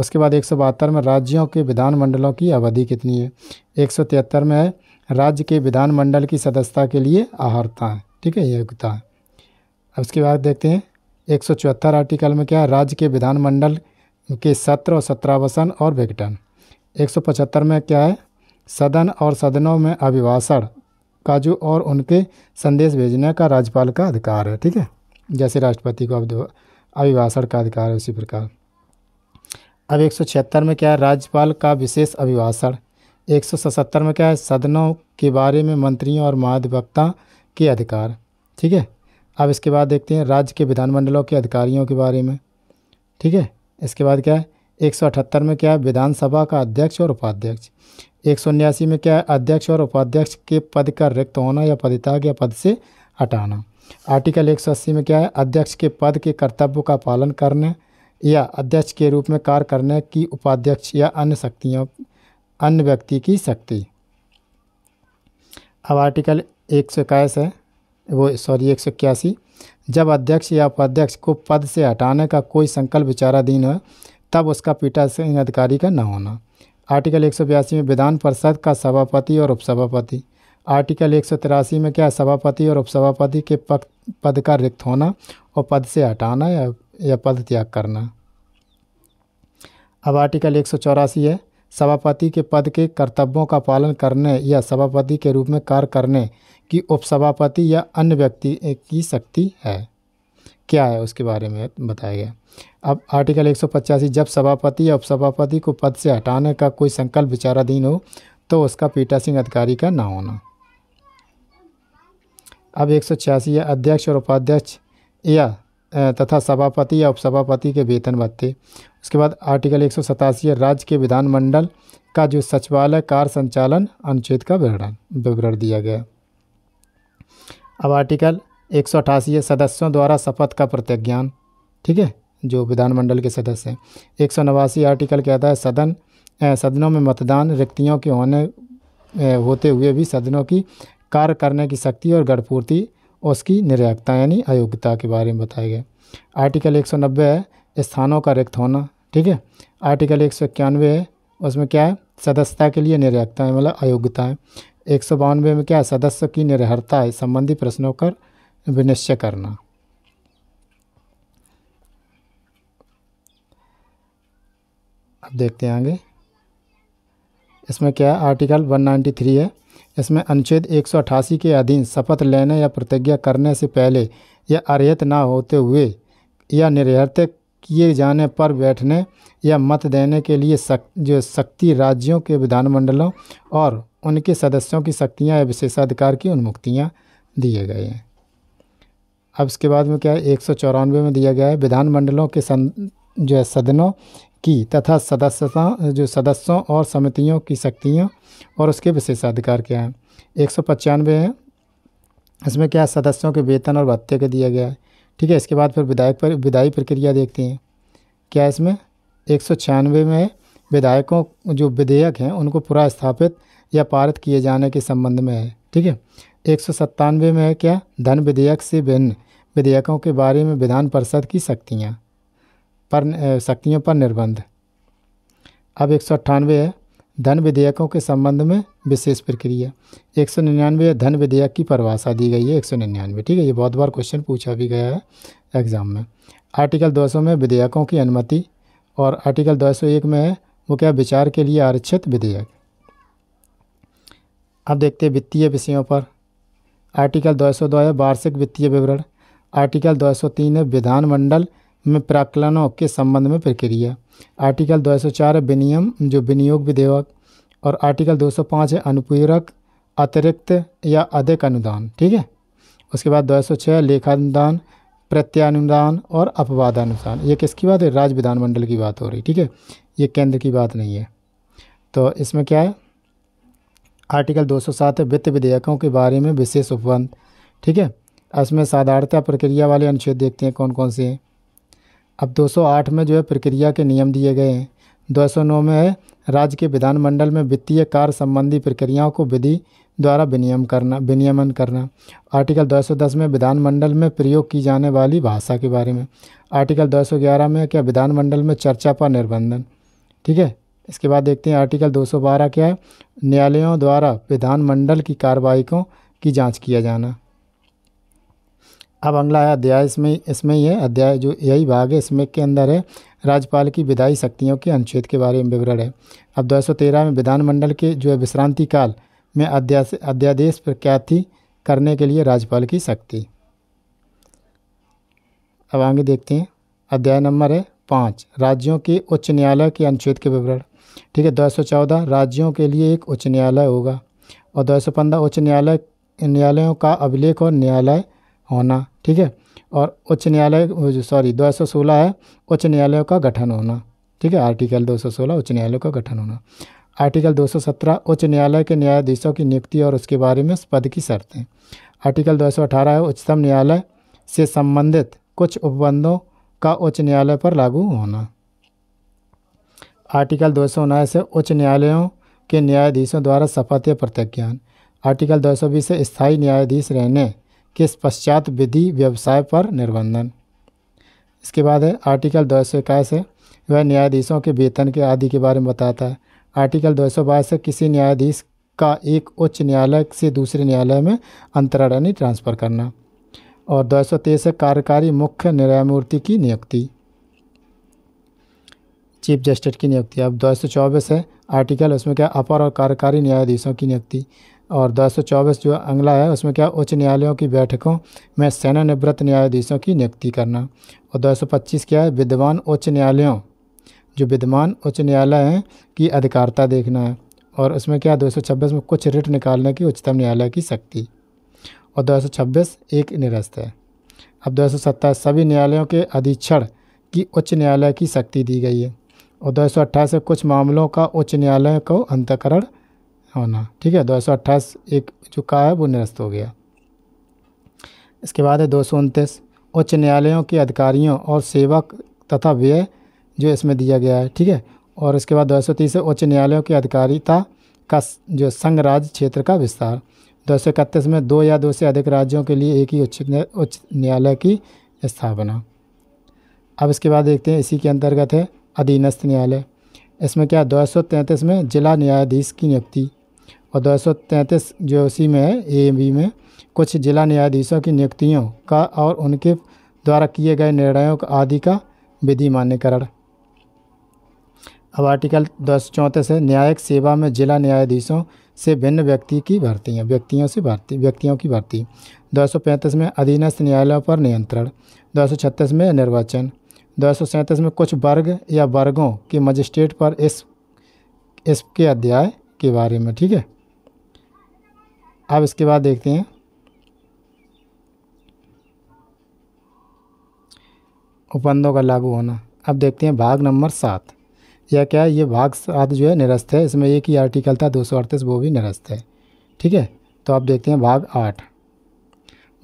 उसके बाद एक में राज्यों के विधानमंडलों की अवधि कितनी है एक में है राज्य के विधानमंडल की सदस्यता के लिए आहारता है ठीक है योग्यता है अब उसके बाद देखते हैं एक आर्टिकल में क्या है राज्य के विधानमंडल के सत्र और सत्रावसन और विघटन एक में क्या है सदन और सदनों में अभिभाषण काजू और उनके संदेश भेजने का राज्यपाल का अधिकार है ठीक है जैसे राष्ट्रपति को अभिभाषण का अधिकार है उसी प्रकार अब एक में क्या है राज्यपाल का विशेष अभिभाषण एक में क्या है सदनों के बारे में मंत्रियों और महाधिवक्ता के अधिकार ठीक है अब इसके बाद देखते हैं राज्य के विधानमंडलों के अधिकारियों के बारे में ठीक है इसके बाद क्या है एक में क्या है विधानसभा का अध्यक्ष और उपाध्यक्ष एक में क्या है अध्यक्ष और उपाध्यक्ष के पद का रिक्त होना या पदत्याग या पद से हटाना आर्टिकल एक में क्या है अध्यक्ष के पद के कर्तव्य का पालन करने या अध्यक्ष के रूप में कार्य करने की उपाध्यक्ष या अन्य शक्तियों अन्य व्यक्ति की शक्ति अब आर्टिकल एक सौ इक्कीस है वो सॉरी एक सौ इक्यासी जब अध्यक्ष या उपाध्यक्ष को पद से हटाने का कोई संकल्प विचाराधीन हो तब उसका पीठासीन अधिकारी का न होना आर्टिकल एक सौ बयासी में विधान परिषद का सभापति और उपसभापति आर्टिकल एक सौ तिरासी में क्या सभापति और उपसभापति के पद का रिक्त होना और पद से हटाना या या पद त्याग करना अब आर्टिकल एक है सभापति के पद के कर्तव्यों का पालन करने या सभापति के रूप में कार्य करने की उपसभापति या अन्य व्यक्ति की शक्ति है क्या है उसके बारे में बताया गया अब आर्टिकल एक जब सभापति या उपसभापति को पद से हटाने का कोई संकल्प विचाराधीन हो तो उसका पीटा सिंह अधिकारी का ना होना अब एक है अध्यक्ष और उपाध्यक्ष या तथा सभापति या उपसभापति के वेतन भत्ते उसके बाद आर्टिकल एक है राज्य के विधानमंडल का जो सचिवालय कार्य संचालन अनुच्छेद का विवरण विवरण दिया गया अब आर्टिकल एक है सदस्यों द्वारा शपथ का प्रत्यज्ञान ठीक है जो विधानमंडल के सदस्य हैं एक सौ नवासी आर्टिकल कहता है सदन सदनों में मतदान रिक्तियों के होने होते हुए भी सदनों की कार्य करने की शक्ति और गढ़पूर्ति उसकी निर्याकता यानी अयोग्यता के बारे में बताया गया आर्टिकल एक है स्थानों का रिक्त होना ठीक है आर्टिकल एक है उसमें क्या है सदस्यता के लिए निर्याकता है मतलब अयोग्यता है एक सौ बानवे में क्या है सदस्य की निर्हरता है संबंधी प्रश्नों पर विनिश्चय करना अब देखते हैं आगे इसमें क्या है आर्टिकल 193 है इसमें अनुच्छेद एक के अधीन शपथ लेने या प्रतिज्ञा करने से पहले या अर्यत ना होते हुए या निर्हत किए जाने पर बैठने या मत देने के लिए सक, जो शक्ति राज्यों के विधानमंडलों और उनके सदस्यों की शक्तियाँ या विशेषाधिकार की उन्मुक्तियाँ दिए गए हैं अब इसके बाद में क्या है एक सौ चौरानवे में दिया गया है विधानमंडलों के सन जो है सदनों की तथा सदस्यता जो सदस्यों और समितियों की शक्तियाँ और उसके विशेषाधिकार क्या हैं एक सौ पचानवे है इसमें क्या सदस्यों के वेतन और भत्ते के दिया गया है ठीक है इसके बाद फिर विधायक पर विदाई प्रक्रिया देखते हैं क्या इसमें एक सौ छियानवे में विधायकों जो विधेयक हैं उनको पूरा स्थापित या पारित किए जाने के संबंध में है ठीक है एक सौ सत्तानवे में है क्या धन विधेयक से भिन्न विधेयकों के बारे में विधान परिषद की शक्तियाँ पर शक्तियों पर निर्बंध अब एक सौ अट्ठानवे है धन विधेयकों के संबंध में विशेष प्रक्रिया एक सौ निन्यानवे धन विधेयक की परिभाषा दी गई है एक सौ निन्यानवे ठीक है ये बहुत बार क्वेश्चन पूछा भी गया है एग्ज़ाम में आर्टिकल दो सौ में विधेयकों की अनुमति और आर्टिकल दो सौ एक में है वो क्या विचार के लिए आरक्षित विधेयक अब देखते हैं वित्तीय विषयों पर आर्टिकल दो सौ दो है वार्षिक वित्तीय विवरण आर्टिकल दो सौ तीन है विधानमंडल में प्राकलनों के संबंध में प्रक्रिया आर्टिकल 204 है विनियम जो विनियोग विधेयक और आर्टिकल 205 है अनुपूरक अतिरिक्त या अधिक अनुदान ठीक है उसके बाद 206 लेखानुदान प्रत्यानुदान और अपवादानुदान ये किसकी बात है राज्य विधानमंडल की बात हो रही ठीक है ये केंद्र की बात नहीं है तो इसमें क्या है आर्टिकल 207 है वित्त विधेयकों के बारे में विशेष उपबंध ठीक है इसमें साधारणता प्रक्रिया वाले अनुच्छेद देखते हैं कौन कौन से हैं अब 208 में जो है प्रक्रिया के नियम दिए गए हैं 209 में है राज्य के विधानमंडल में वित्तीय कार्य संबंधी प्रक्रियाओं को विधि द्वारा विनियम करना विनियमन करना आर्टिकल 210 में विधानमंडल में प्रयोग की जाने वाली भाषा के बारे में आर्टिकल 211 में क्या विधानमंडल में चर्चा पर निर्बंधन ठीक है इसके बाद देखते हैं आर्टिकल 212 क्या है न्यायालयों द्वारा विधानमंडल की कार्रवाई को की जांच किया जाना अब अगला है अध्याय इसमें इसमें ये अध्याय जो यही भाग है इसमें के अंदर है राज्यपाल की विदाई शक्तियों के अनुच्छेद के बारे में विवरण है अब 213 में विधानमंडल के जो है विश्रांति काल में अध्या अध्यादेश प्रख्याति करने के लिए राज्यपाल की शक्ति अब आगे देखते हैं अध्याय नंबर है पाँच राज्यों के उच्च न्यायालय के अनुच्छेद के विवरण ठीक है दो सौ चौदह राज्यों के लिए एक उच्च न्यायालय होगा और दो सौ पंद्रह उच्च न्यायालय न्यायालयों का अभिलेख और न्यायालय होना ठीक है और उच्च न्यायालय सॉरी 216 है उच्च न्यायालयों का गठन होना ठीक है आर्टिकल 216 उच्च न्यायालय का गठन होना आर्टिकल 217 उच्च न्यायालय के न्यायाधीशों की नियुक्ति और उसके बारे में पद की शर्तें आर्टिकल 218 है उच्चतम न्यायालय से संबंधित कुछ उपबंधों का उच्च न्यायालय पर लागू होना आर्टिकल दो से उच्च न्यायालयों के न्यायाधीशों द्वारा शपथ या प्रत्याख्यान आर्टिकल बीस से स्थायी न्यायाधीश रहने किस पश्चात विधि व्यवसाय पर निर्बंधन इसके बाद है आर्टिकल दो सौ इक्कीस है वह न्यायाधीशों के वेतन के आदि के बारे में बताता है आर्टिकल दो सौ बाईस है किसी न्यायाधीश का एक उच्च न्यायालय से दूसरे न्यायालय में यानी ट्रांसफ़र करना और दो सौ तेईस है कार्यकारी मुख्य न्यायमूर्ति की नियुक्ति चीफ जस्टिस की नियुक्ति अब दो सौ चौबीस है आर्टिकल उसमें क्या अपर और कार्यकारी न्यायाधीशों की नियुक्ति और चौबीस जो अंगला है उसमें क्या उच्च न्यायालयों की बैठकों में सेनानिवृत्त न्यायाधीशों की नियुक्ति करना और पच्चीस क्या है विद्वान उच्च न्यायालयों जो विद्वान उच्च न्यायालय हैं की अधिकारता देखना है और उसमें क्या छब्बीस में कुछ रिट निकालने की उच्चतम न्यायालय की शक्ति और छब्बीस एक निरस्त है अब दो सभी न्यायालयों के अधीक्षण की उच्च न्यायालय की शक्ति दी गई है और दो से कुछ मामलों का उच्च न्यायालय को अंतकरण होना ठीक है दो सौ अट्ठाईस एक जो का है वो निरस्त हो गया इसके बाद है दो सौ उनतीस उच्च न्यायालयों के अधिकारियों और सेवक तथा व्यय जो इसमें दिया गया है ठीक है और इसके बाद दो सौ तीस उच्च न्यायालयों की अधिकारिता का जो संघ राज्य क्षेत्र का विस्तार दो सौ इकतीस में दो या दो से अधिक राज्यों के लिए एक ही उच्च उच्च न्यायालय की स्थापना अब इसके बाद देखते हैं इसी के अंतर्गत है अधीनस्थ न्यायालय इसमें क्या दो सौ तैंतीस में जिला न्यायाधीश की नियुक्ति और दो सौ तैंतीस जो उसी में है ए बी में कुछ जिला न्यायाधीशों की नियुक्तियों का और उनके द्वारा किए गए निर्णयों का आदि का विधि मान्यकरण अब आर्टिकल दस चौंतीस है न्यायिक सेवा में जिला न्यायाधीशों से भिन्न व्यक्ति की भर्ती हैं व्यक्तियों से भर्ती व्यक्तियों की भर्ती दो सौ पैंतीस में अधीनस्थ न्यायालयों पर नियंत्रण दो सौ छत्तीस में निर्वाचन दो सौ सैंतीस में कुछ वर्ग या वर्गों के मजिस्ट्रेट पर इस इसके अध्याय के बारे में ठीक है अब इसके बाद देखते हैं उपबंधों का लागू होना अब देखते हैं भाग नंबर सात यह क्या है ये भाग सात जो है निरस्त है इसमें एक ही आर्टिकल था दो वो भी निरस्त है ठीक है तो आप देखते हैं भाग आठ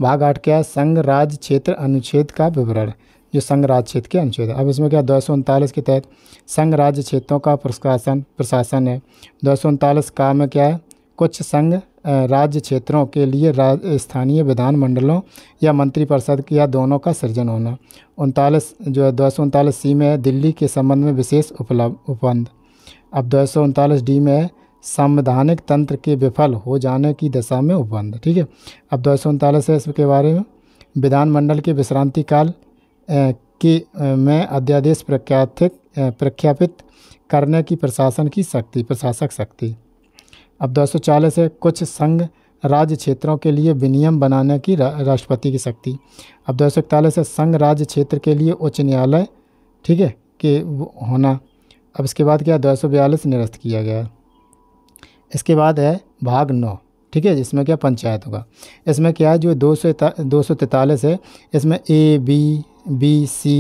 भाग आठ क्या है संघ राज्य क्षेत्र अनुच्छेद का विवरण जो संघ राज्य क्षेत्र के अनुच्छेद है अब इसमें क्या दो सौ उनतालीस के तहत संघ राज्य क्षेत्रों का प्रशासन प्रशासन है दो सौ उनतालीस का में क्या है कुछ संघ राज्य क्षेत्रों के लिए स्थानीय विधान मंडलों या मंत्रिपरिषद या दोनों का सृजन होना उनतालीस जो है दो सौ उनतालीस सी में है दिल्ली के संबंध में विशेष उपलब्ध उपबंध अब दो सौ उनतालीस डी में है संवैधानिक तंत्र के विफल हो जाने की दशा में उपबंध ठीक है अब दो सौ उनतालीस है इसके बारे में विधानमंडल के विश्रांति काल के में अध्यादेश प्रख्यापित प्रख्यापित करने की प्रशासन की शक्ति प्रशासक शक्ति अब दो है कुछ संघ राज्य क्षेत्रों के लिए विनियम बनाने की रा, राष्ट्रपति की शक्ति अब दो सौ इकतालीस है संघ राज्य क्षेत्र के लिए उच्च न्यायालय ठीक है कि होना अब इसके बाद क्या दो सौ बयालीस निरस्त किया गया इसके बाद है भाग नौ ठीक है इसमें क्या पंचायत होगा इसमें क्या है जो दो सौ दो सौ तैंतालीस है इसमें A B B C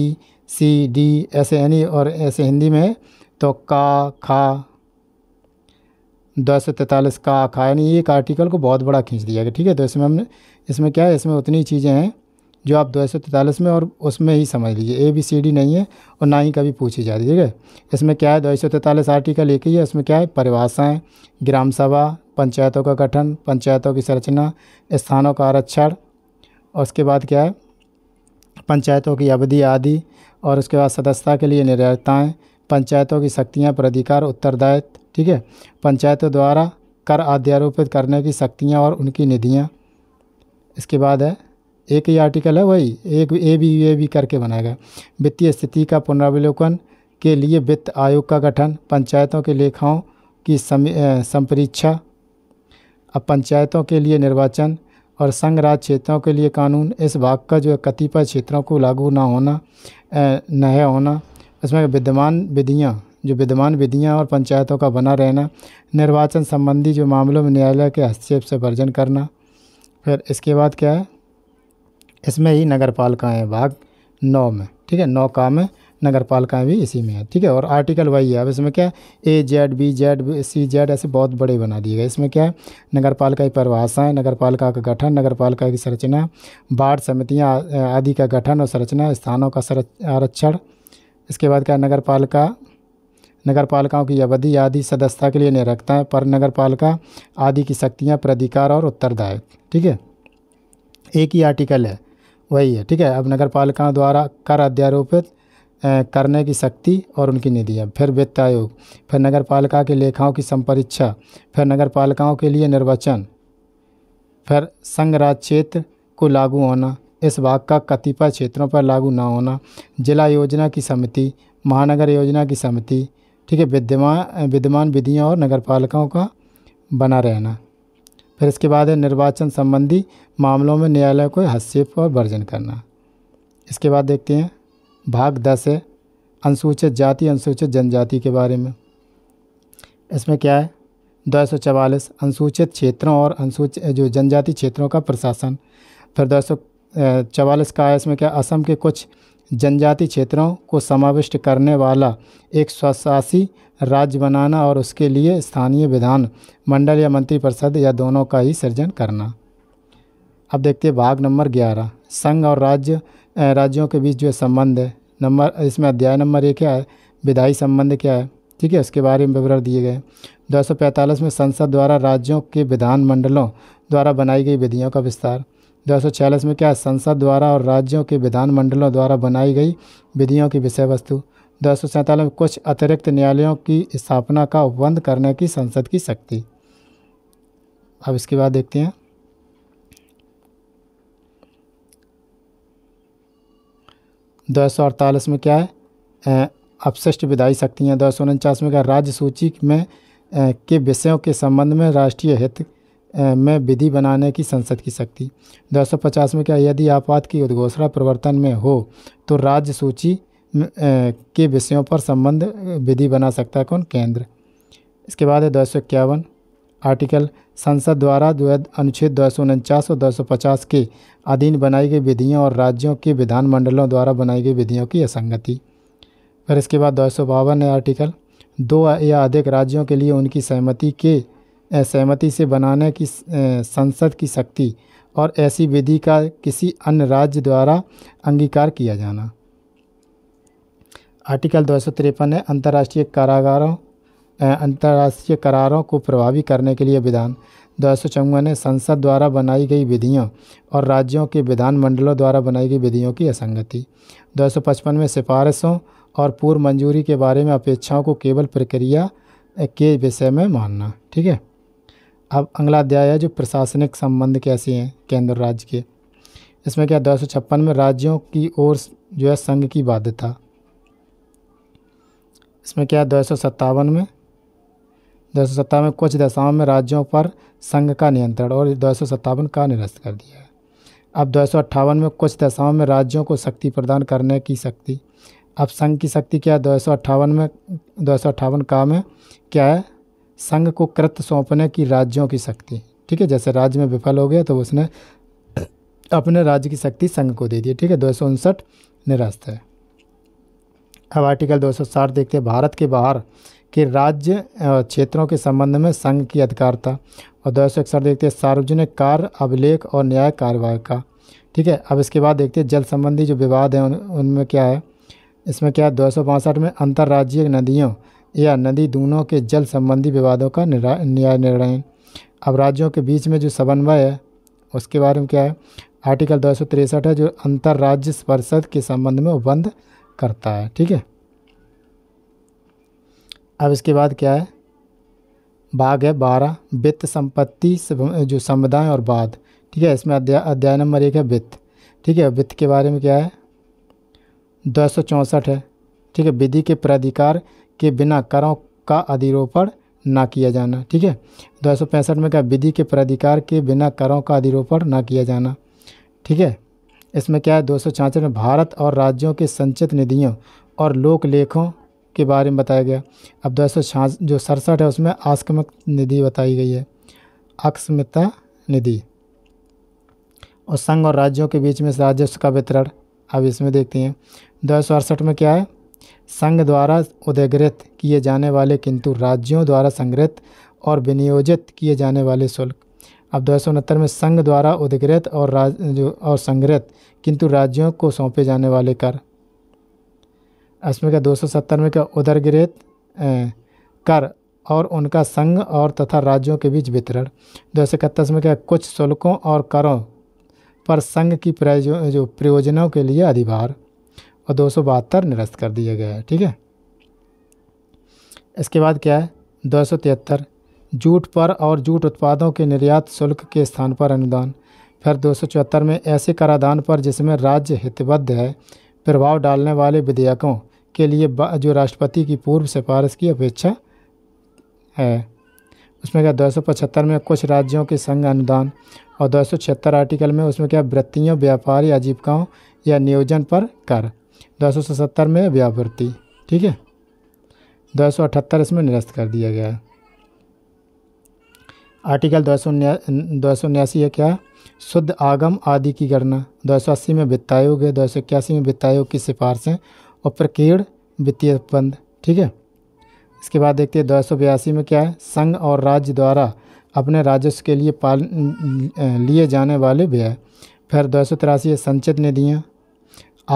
C D ऐसे यानी और ऐसे हिंदी में तो का खा दस से तैंतालीस का आखा यानी एक आर्टिकल को बहुत बड़ा खींच दिया गया ठीक है तो इसमें हमने इसमें क्या है इसमें उतनी चीज़ें हैं जो आप दो सौ तैंतालीस में और उसमें ही समझ लीजिए ए बी सी डी नहीं है और ना ही कभी पूछी जाती ठीक है इसमें क्या है दो सौ तैंतालीस आर्टिकल एक ही है इसमें क्या है परिभाषाएँ ग्राम सभा पंचायतों का गठन पंचायतों की संरचना स्थानों का आरक्षण और उसके बाद क्या है पंचायतों की अवधि आदि और उसके बाद सदस्यता के लिए निर्धारिताएँ पंचायतों की शक्तियाँ पर अधिकार उत्तरदायित्व ठीक है पंचायतों द्वारा कर अध्यारोपित करने की शक्तियाँ और उनकी निधियाँ इसके बाद है एक ही आर्टिकल है वही एक ए बी ए बी करके बनाया गया वित्तीय स्थिति का पुनरावलोकन के लिए वित्त आयोग का गठन पंचायतों के लेखाओं की संपरीक्षा अब पंचायतों के लिए निर्वाचन और संघ राज क्षेत्रों के लिए कानून इस भाग का जो कतिपय क्षेत्रों को लागू ना होना न होना उसमें विद्यमान विधियाँ जो विद्यमान विधियाँ और पंचायतों का बना रहना निर्वाचन संबंधी जो मामलों में न्यायालय के हस्तक्षेप से वर्जन करना फिर इसके बाद क्या है इसमें ही नगर पालिकाएँ भाग नौ में ठीक है नौ का में नगर पालिकाएँ भी इसी में है ठीक है और आर्टिकल वही है अब इसमें क्या है A Z B Z C Z ऐसे बहुत बड़े बना दिए गए इसमें क्या है नगर पालिका की परिभाषाएँ नगर पालिका का गठन नगर पालिका की संरचना बाढ़ समितियाँ आदि का गठन और संरचना स्थानों का आरक्षण इसके बाद क्या नगर पालिका नगर पालिकाओं की अवधि आदि सदस्यता के लिए निरखता है पर नगर पालिका आदि की शक्तियाँ प्राधिकार और उत्तरदायित्व ठीक है एक ही आर्टिकल है वही है ठीक है अब नगर पालिकाओं द्वारा कर अध्यारोपित करने की शक्ति और उनकी निधियाँ फिर वित्त आयोग फिर नगर पालिका के लेखाओं की संपरीक्षा फिर नगर पालिकाओं के लिए निर्वाचन फिर संघ राज क्षेत्र को लागू होना इस भाग का कतिपय क्षेत्रों पर लागू न होना जिला योजना की समिति महानगर योजना की समिति ठीक है विद्यमान विद्यमान विधियाँ और नगर पालिकाओं का बना रहना फिर इसके बाद है निर्वाचन संबंधी मामलों में न्यायालय को हस्तक्षेप और वर्जन करना इसके बाद देखते हैं भाग दस है अनुसूचित जाति अनुसूचित जनजाति के बारे में इसमें क्या है दो अनुसूचित क्षेत्रों और अनुसूचित जो जनजाति क्षेत्रों का प्रशासन फिर दो चवालीस का है इसमें क्या असम के कुछ जनजाति क्षेत्रों को समाविष्ट करने वाला एक स्वशासी राज्य बनाना और उसके लिए स्थानीय विधान मंडल या मंत्रिपरिषद या दोनों का ही सृजन करना अब देखते हैं भाग नंबर ग्यारह संघ और राज्य राज्यों के बीच जो संबंध है नंबर इसमें अध्याय नंबर एक क्या है विधायी संबंध क्या है ठीक है उसके बारे में विवरण दिए गए दो में संसद द्वारा राज्यों के विधानमंडलों द्वारा बनाई गई विधियों का विस्तार दो में क्या संसद द्वारा और राज्यों के विधानमंडलों द्वारा बनाई गई विधियों की विषय वस्तु दो में कुछ अतिरिक्त न्यायालयों की स्थापना का उपबंध करने की संसद की शक्ति अब इसके बाद देखते हैं दो सौ अड़तालीस में क्या है अपशिष्ट विधायी शक्तियाँ दो सौ उनचास में क्या राज्य सूची में के विषयों के संबंध में राष्ट्रीय हित में विधि बनाने की संसद की शक्ति दो में क्या यदि आपात की उद्घोषणा प्रवर्तन में हो तो राज्य सूची के विषयों पर संबंध विधि बना सकता है कौन केंद्र इसके बाद है दो आर्टिकल संसद द्वारा जो अनुच्छेद दो और दो के अधीन बनाई गई विधियों और राज्यों के विधानमंडलों द्वारा बनाई गई विधियों की असंगति फिर इसके बाद दो है आर्टिकल दो या अधिक राज्यों के लिए उनकी सहमति के सहमति से बनाने की संसद की शक्ति और ऐसी विधि का किसी अन्य राज्य द्वारा अंगीकार किया जाना आर्टिकल दो सौ तिरपन है अंतर्राष्ट्रीय कारागारों अंतर्राष्ट्रीय करारों को प्रभावी करने के लिए विधान दो सौ चौवन है संसद द्वारा बनाई गई विधियों और राज्यों के विधानमंडलों द्वारा बनाई गई विधियों की असंगति दो सौ पचपन में सिफारिशों और पूर्व मंजूरी के बारे में अपेक्षाओं को केवल प्रक्रिया के विषय में मानना ठीक है अब अगला अध्याय है जो प्रशासनिक संबंध कैसे हैं केंद्र राज्य के इसमें क्या दो में राज्यों की ओर जो है संघ की बाध्यता इसमें क्या दो में दो में कुछ दशाओं में राज्यों पर संघ का नियंत्रण और दो का निरस्त कर दिया है अब दो में कुछ दशाओं में राज्यों को शक्ति प्रदान करने की शक्ति अब संघ की शक्ति क्या है दो में दो का में क्या है संघ को कृत सौंपने की राज्यों की शक्ति ठीक है जैसे राज्य में विफल हो गया तो उसने अपने राज्य की शक्ति संघ को दे दी ठीक है दो सौ उनसठ निरस्त है अब आर्टिकल 260 देखते हैं भारत के बाहर के राज्य क्षेत्रों के संबंध में संघ की अधिकारता और दो देखते हैं सार्वजनिक कार्य अभिलेख और न्याय कार्यवाही का ठीक है अब इसके बाद देखते हैं जल संबंधी जो विवाद हैं उन उनमें क्या है इसमें क्या है दो में अंतर्राज्यीय नदियों या नदी दोनों के जल संबंधी विवादों का न्याय निर्णय अब राज्यों के बीच में जो समन्वय है उसके बारे में क्या है आर्टिकल दो है जो अंतर्राज्य परिषद के संबंध में बंद करता है ठीक है अब इसके बाद क्या है भाग है बारह वित्त संपत्ति जो समुदाय और बाद ठीक है इसमें अध्याय अध्याय नंबर एक है वित्त ठीक है वित्त के बारे में क्या है दो है ठीक है विधि के प्राधिकार के बिना करों का अधिरोपण ना किया जाना ठीक है दो में क्या विधि के प्राधिकार के बिना करों का अधिरोपण ना किया जाना ठीक है इसमें क्या है दो में भारत और राज्यों के संचित निधियों और लोक लेखों के बारे में बताया गया अब दो जो सड़सठ है उसमें आस्कमक निधि बताई गई है अक्षमता निधि और संघ और राज्यों के बीच में राजस्व का वितरण अब इसमें देखते हैं दो में क्या है संघ द्वारा उदयगृत किए जाने वाले किंतु राज्यों द्वारा संग्रहित और विनियोजित किए जाने वाले शुल्क अब दो सौ उनहत्तर में संघ द्वारा उदगृत और राज और संग्रहित किंतु राज्यों को सौंपे जाने वाले कर इसमें का दो सौ सत्तर में का उदरगृत कर और उनका संघ और तथा राज्यों के बीच वितरण दो सौ इकतीस में क्या कुछ शुल्कों और करों पर संघ की प्रयोजनों के लिए अधिभार और दो सौ बहत्तर निरस्त कर दिया गया है ठीक है इसके बाद क्या है दो सौ तिहत्तर जूट पर और जूट उत्पादों के निर्यात शुल्क के स्थान पर अनुदान फिर दो सौ चौहत्तर में ऐसे कराधान पर जिसमें राज्य हितबद्ध है प्रभाव डालने वाले विधेयकों के लिए जो राष्ट्रपति की पूर्व सिफारिश की अपेक्षा है उसमें क्या दो सौ पचहत्तर में कुछ राज्यों के संघ अनुदान और दो सौ छिहत्तर आर्टिकल में उसमें क्या वृत्तियों व्यापारी आजीविकाओं या नियोजन पर कर दो में व्यावृत्ति ठीक है दो इसमें निरस्त कर दिया गया है आर्टिकल दो सौ दो है क्या शुद्ध आगम आदि की गणना दो सौ अस्सी में वित्त आयोग है दो सौ इक्यासी में वित्त आयोग की सिफारिशें और प्रकीर्ण वित्तीय बंद ठीक है इसके बाद देखते हैं दो सौ बयासी में क्या है संघ और राज्य द्वारा अपने राजस्व के लिए पाल लिए जाने वाले व्यय फिर दो सौ तिरासी है संचित निधियाँ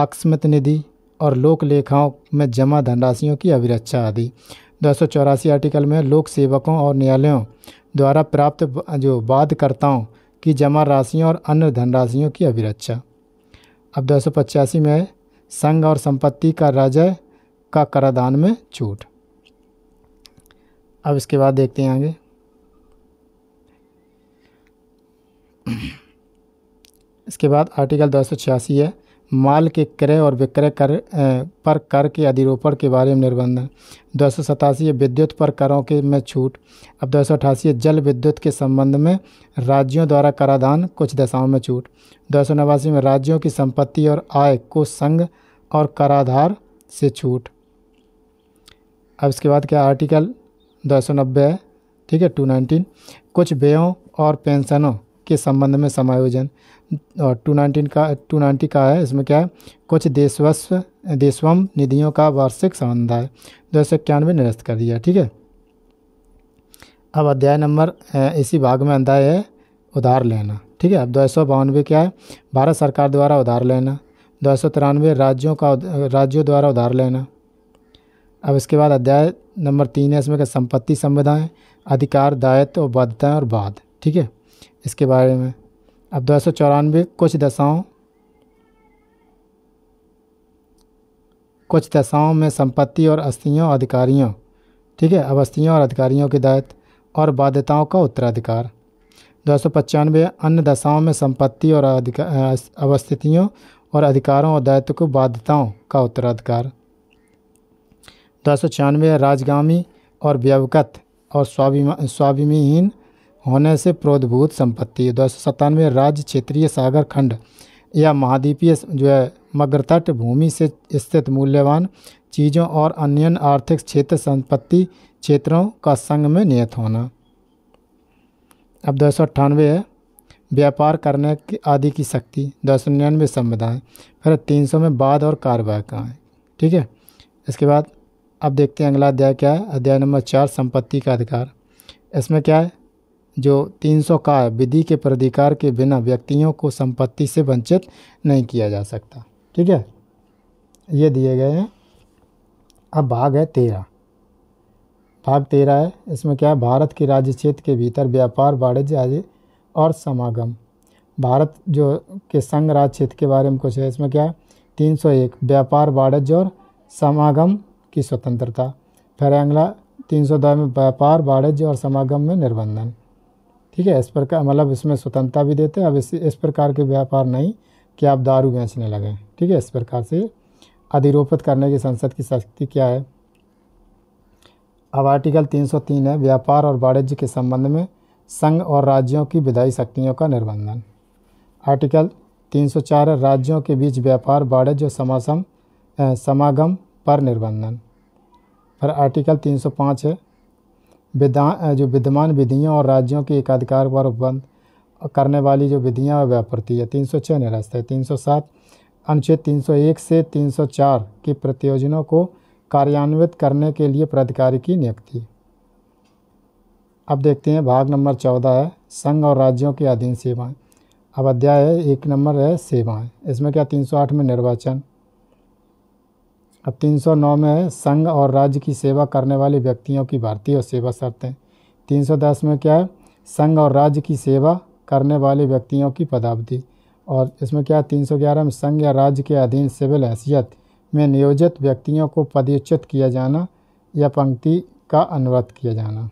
आकस्मित निधि और लोक लेखाओं में जमा धनराशियों की अभिरक्षा आदि दो आर्टिकल में लोक सेवकों और न्यायालयों द्वारा प्राप्त जो बाधकर्ताओं की जमा राशियों और अन्य धनराशियों की अभिरक्षा अब दो में संघ और संपत्ति का राजय का करादान में छूट अब इसके बाद देखते हैं आगे इसके बाद आर्टिकल दो है माल के क्रय और विक्रय कर पर कर के अधिरोपण के बारे में निर्बंधन दो सौ सतासी विद्युत पर करों के में छूट अब दो सौ अठासी जल विद्युत के संबंध में राज्यों द्वारा कराधान कुछ दशाओं में छूट दो सौ नवासी में राज्यों की संपत्ति और आय को संघ और कराधार से छूट अब इसके बाद क्या आर्टिकल दो सौ नब्बे है ठीक है टू नाइनटीन कुछ व्ययों और पेंशनों के संबंध में समायोजन और टू नाइनटीन का टू नाइन्टी का है इसमें क्या है कुछ देशवस्व देशवम निधियों का वार्षिक संबंध है दो सौ इक्यानवे निरस्त कर दिया ठीक है अब अध्याय नंबर इसी भाग में अंदाय है उधार लेना ठीक है अब दो सौ बानवे क्या है भारत सरकार द्वारा उधार लेना दो सौ तिरानवे राज्यों का राज्यों द्वारा उधार लेना अब इसके बाद अध्याय नंबर तीन है इसमें क्या संपत्ति संविधाएँ अधिकार दायित्व बाध्यताएँ और बाद ठीक है इसके बारे में अब दो सौ चौरानवे कुछ दशाओं कुछ दशाओं में संपत्ति और अस्थियों अधिकारियों ठीक है अब अस्थियों और अधिकारियों की दायित्व और बाध्यताओं का उत्तराधिकार दो सौ पचानवे अन्य दशाओं में संपत्ति और अवस्थितियों और अधिकारों और दायित्व को बाध्यताओं का उत्तराधिकार दो सौ छियानवे राजगामी और व्यवगत और स्वाभिमा स्वाभिमीहीन होने से प्रोद्भूत संपत्ति दो सौ राज्य क्षेत्रीय सागर खंड या महाद्वीपीय जो है मगरतट भूमि से स्थित मूल्यवान चीज़ों और अन्य आर्थिक क्षेत्र संपत्ति क्षेत्रों का संग में नियत होना अब दो सौ अट्ठानवे है व्यापार करने की आदि की शक्ति दो सौ निन्यानवे संविधाएँ फिर तीन सौ में बाद और कार्रवाई का है ठीक है इसके बाद अब देखते हैं अगला अध्याय क्या है अध्याय नंबर चार संपत्ति का अधिकार इसमें क्या है जो 300 का विधि के प्राधिकार के बिना व्यक्तियों को संपत्ति से वंचित नहीं किया जा सकता ठीक है ये दिए गए हैं अब भाग है तेरह भाग तेरह है इसमें क्या है भारत के राज्य क्षेत्र के भीतर व्यापार वाणिज्य आदि और समागम भारत जो के संघ राज्य क्षेत्र के बारे में कुछ है इसमें क्या है तीन सौ एक व्यापार वाणिज्य और समागम की स्वतंत्रता फिर अगला तीन सौ में व्यापार वाणिज्य और समागम में निर्बंधन ठीक है इस प्रकार मतलब इसमें स्वतंत्रता भी देते हैं अब इस इस प्रकार के व्यापार नहीं कि आप दारू बेचने लगे ठीक है इस प्रकार से अधिरोपित करने की संसद की शक्ति क्या है अब आर्टिकल 303 है व्यापार और वाणिज्य के संबंध में संघ और राज्यों की विधायी शक्तियों का निर्बंधन आर्टिकल 304 है राज्यों के बीच व्यापार वाणिज्य और समासम समागम पर निर्बंधन पर आर्टिकल 305 है विधा जो विद्यमान विधियों और राज्यों के एकाधिकार पर उपबंध करने वाली जो विधियाँ वह व्यापरती है तीन सौ छः निरस्त है तीन सौ सात अनुच्छेद तीन सौ एक से तीन सौ चार के प्रतियोजनों को कार्यान्वित करने के लिए प्राधिकारी की नियुक्ति अब देखते हैं भाग नंबर चौदह है संघ और राज्यों के अधीन सेवाएं अब अध्याय एक नंबर है सेवाएं इसमें क्या तीन सौ आठ में निर्वाचन अब 309 में है संघ और राज्य की सेवा करने वाले व्यक्तियों की भर्ती और सेवा शर्तें 310 में क्या है संघ और राज्य की सेवा करने वाले व्यक्तियों की पदावधि और इसमें क्या है ग्यारह में संघ या राज्य के अधीन सिविल हैसियत में नियोजित व्यक्तियों को पदच्युत किया जाना या पंक्ति का अनुरोध किया जाना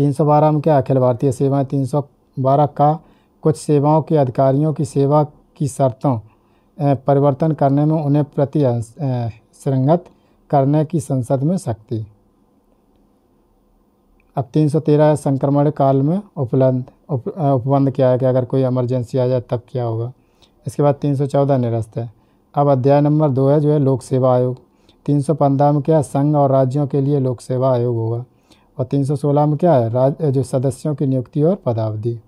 312 में क्या अखिल भारतीय सेवाएं 312 का कुछ सेवाओं के अधिकारियों की सेवा की शर्तों परिवर्तन करने में उन्हें प्रति संगत करने की संसद में शक्ति अब 313 संक्रमण काल में उपलब्ध उप, उपबंध किया है कि अगर कोई इमरजेंसी आ जाए तब क्या होगा इसके बाद 314 निरस्त है अब अध्याय नंबर दो है जो है लोक सेवा आयोग तीन सौ पंद्रह में क्या संघ और राज्यों के लिए लोक सेवा आयोग होगा और तीन सौ सोलह में क्या है राज्य जो सदस्यों की नियुक्ति और पदावधि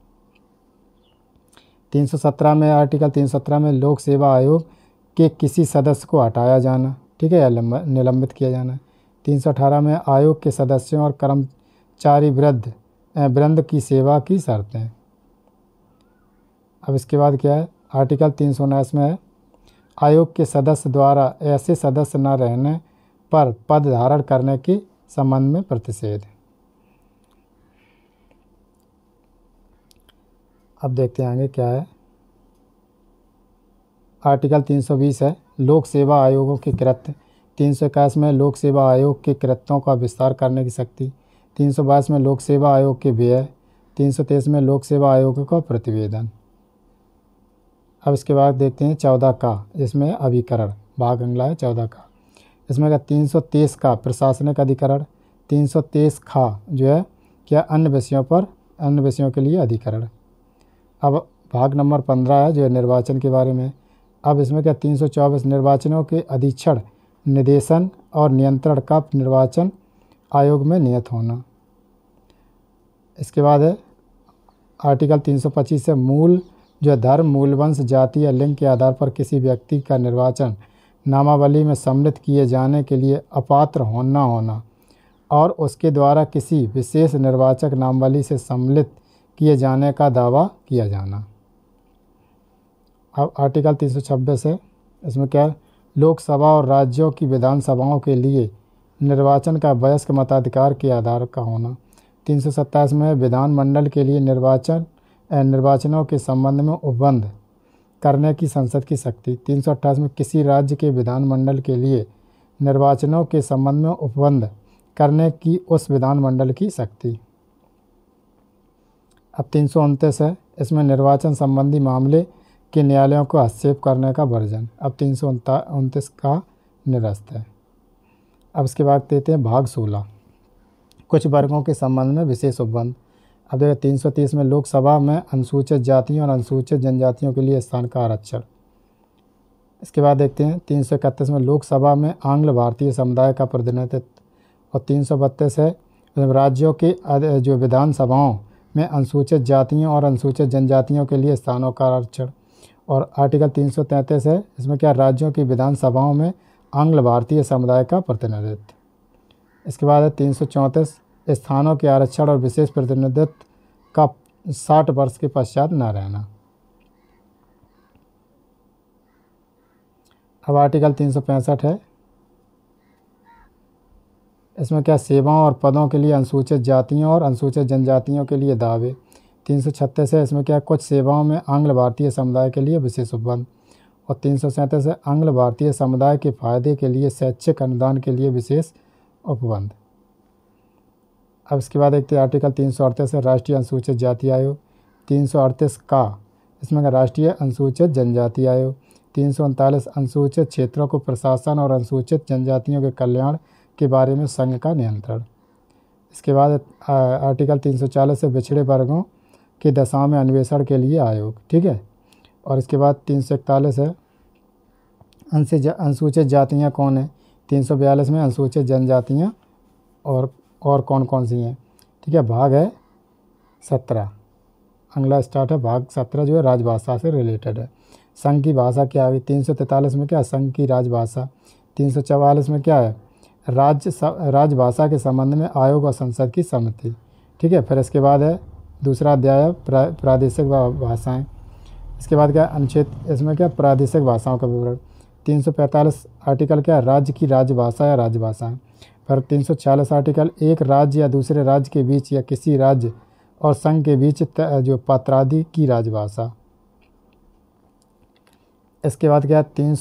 317 में आर्टिकल 317 में लोक सेवा आयोग के किसी सदस्य को हटाया जाना ठीक है या निलंबित किया जाना 318 में आयोग के सदस्यों और कर्मचारी वृद्ध वृंद की सेवा की शर्तें अब इसके बाद क्या है आर्टिकल तीन सौ उन्नीस में है आयोग के सदस्य द्वारा ऐसे सदस्य न रहने पर पद धारण करने के संबंध में प्रतिषेध अब देखते हैं आगे क्या है आर्टिकल 320 है लोक सेवा आयोगों के कृत्य तीन सौ इक्कीस में लोक सेवा आयोग के कृत्यों का विस्तार करने की शक्ति तीन सौ बाईस में लोक सेवा आयोग के व्यय तीन सौ तेईस में लोक सेवा आयोग का प्रतिवेदन अब इसके बाद देखते हैं चौदह का इसमें अभिकरण भाग अंगला है चौदह का इसमें का तीन सौ तेईस का प्रशासनिक अधिकरण तीन सौ तेईस खा जो है क्या अन्य विषयों पर अन्य विषयों के लिए अधिकरण अब भाग नंबर पंद्रह है जो निर्वाचन के बारे में अब इसमें क्या तीन सौ चौबीस निर्वाचनों के अधीक्षण निदेशन और नियंत्रण का निर्वाचन आयोग में नियत होना इसके बाद है आर्टिकल तीन सौ पच्चीस से मूल जो धर्म मूलवंश जाति या लिंग के आधार पर किसी व्यक्ति का निर्वाचन नामावली में सम्मिलित किए जाने के लिए अपात्र होना होना और उसके द्वारा किसी विशेष निर्वाचक नामावली से सम्मिलित किए जाने का दावा किया जाना अब आर्टिकल 326 है इसमें क्या है लोकसभा और राज्यों की विधानसभाओं के लिए निर्वाचन का वयस्क मताधिकार के आधार का होना तीन सौ में विधानमंडल के लिए निर्वाचन निर्वाचनों के संबंध में उपबंध करने की संसद की शक्ति तीन सौ में किसी राज्य के विधानमंडल के लिए निर्वाचनों के संबंध में उपबंध करने की उस विधानमंडल की शक्ति अब तीन सौ उनतीस है इसमें निर्वाचन संबंधी मामले के न्यायालयों को हस्तक्षेप करने का वर्जन अब तीन सौ उनतीस का निरस्त है अब इसके बाद देते हैं भाग सोलह कुछ वर्गों के संबंध में विशेष उपबंध अब देखिए तीन सौ तीस में लोकसभा में अनुसूचित जातियों और अनुसूचित जनजातियों के लिए स्थान का आरक्षण इसके बाद देखते हैं तीन सौ इकतीस में लोकसभा में आंग्ल भारतीय समुदाय का प्रतिनिधित्व और तीन सौ बत्तीस है मतलब राज्यों के जो विधानसभाओं में अनुसूचित जातियों और अनुसूचित जनजातियों के लिए स्थानों का आरक्षण और आर्टिकल 333 है इसमें क्या राज्यों की विधानसभाओं में आंग्ल भारतीय समुदाय का प्रतिनिधित्व इसके बाद है तीन स्थानों के आरक्षण और विशेष प्रतिनिधित्व का साठ वर्ष के पश्चात न रहना अब आर्टिकल तीन है इसमें क्या सेवाओं और पदों के लिए अनुसूचित जातियों और अनुसूचित जनजातियों के लिए दावे तीन सौ छत्तीस है इसमें क्या कुछ सेवाओं में आंग्ल भारतीय समुदाय के लिए विशेष उपबंध और तीन सौ सैंतीस है आंग्ल भारतीय समुदाय के फायदे के लिए शैक्षिक अनुदान के लिए विशेष उपबंध अब इसके बाद एक आर्टिकल तीन सौ अड़तीस है राष्ट्रीय अनुसूचित जाति आयोग तीन सौ अड़तीस का इसमें राष्ट्रीय अनुसूचित जनजाति आयोग तीन सौ उनतालीस अनुसूचित क्षेत्रों को प्रशासन और अनुसूचित जनजातियों के कल्याण के बारे में संघ का नियंत्रण इसके बाद आर्टिकल 340 से पिछड़े वर्गों की दशा में अन्वेषण के लिए आयोग ठीक है और इसके बाद तीन सौ इकतालीस है अनुसूचित जातियाँ कौन है तीन सौ बयालीस में अनुसूचित जनजातियाँ और और कौन कौन सी हैं ठीक है भाग है सत्रह अगला स्टार्ट है भाग सत्रह जो है राजभाषा से रिलेटेड है संघ की भाषा क्या है तीन सौ तैंतालीस में क्या संघ की राजभाषा तीन सौ चवालीस में क्या है राज्य राजभाषा के संबंध में आयोग और संसद की सहमति ठीक है फिर इसके बाद है दूसरा अध्याय प्रा, प्रादेशिक भाषाएं इसके बाद क्या अनुच्छेद इसमें क्या प्रादेशिक भाषाओं का विवरण 345 आर्टिकल क्या राज्य की राजभाषा या राजभाषाएं फिर 346 आर्टिकल एक राज्य या दूसरे राज्य के बीच या किसी राज्य और संघ के बीच जो पात्रादि की राजभाषा इसके बाद क्या तीन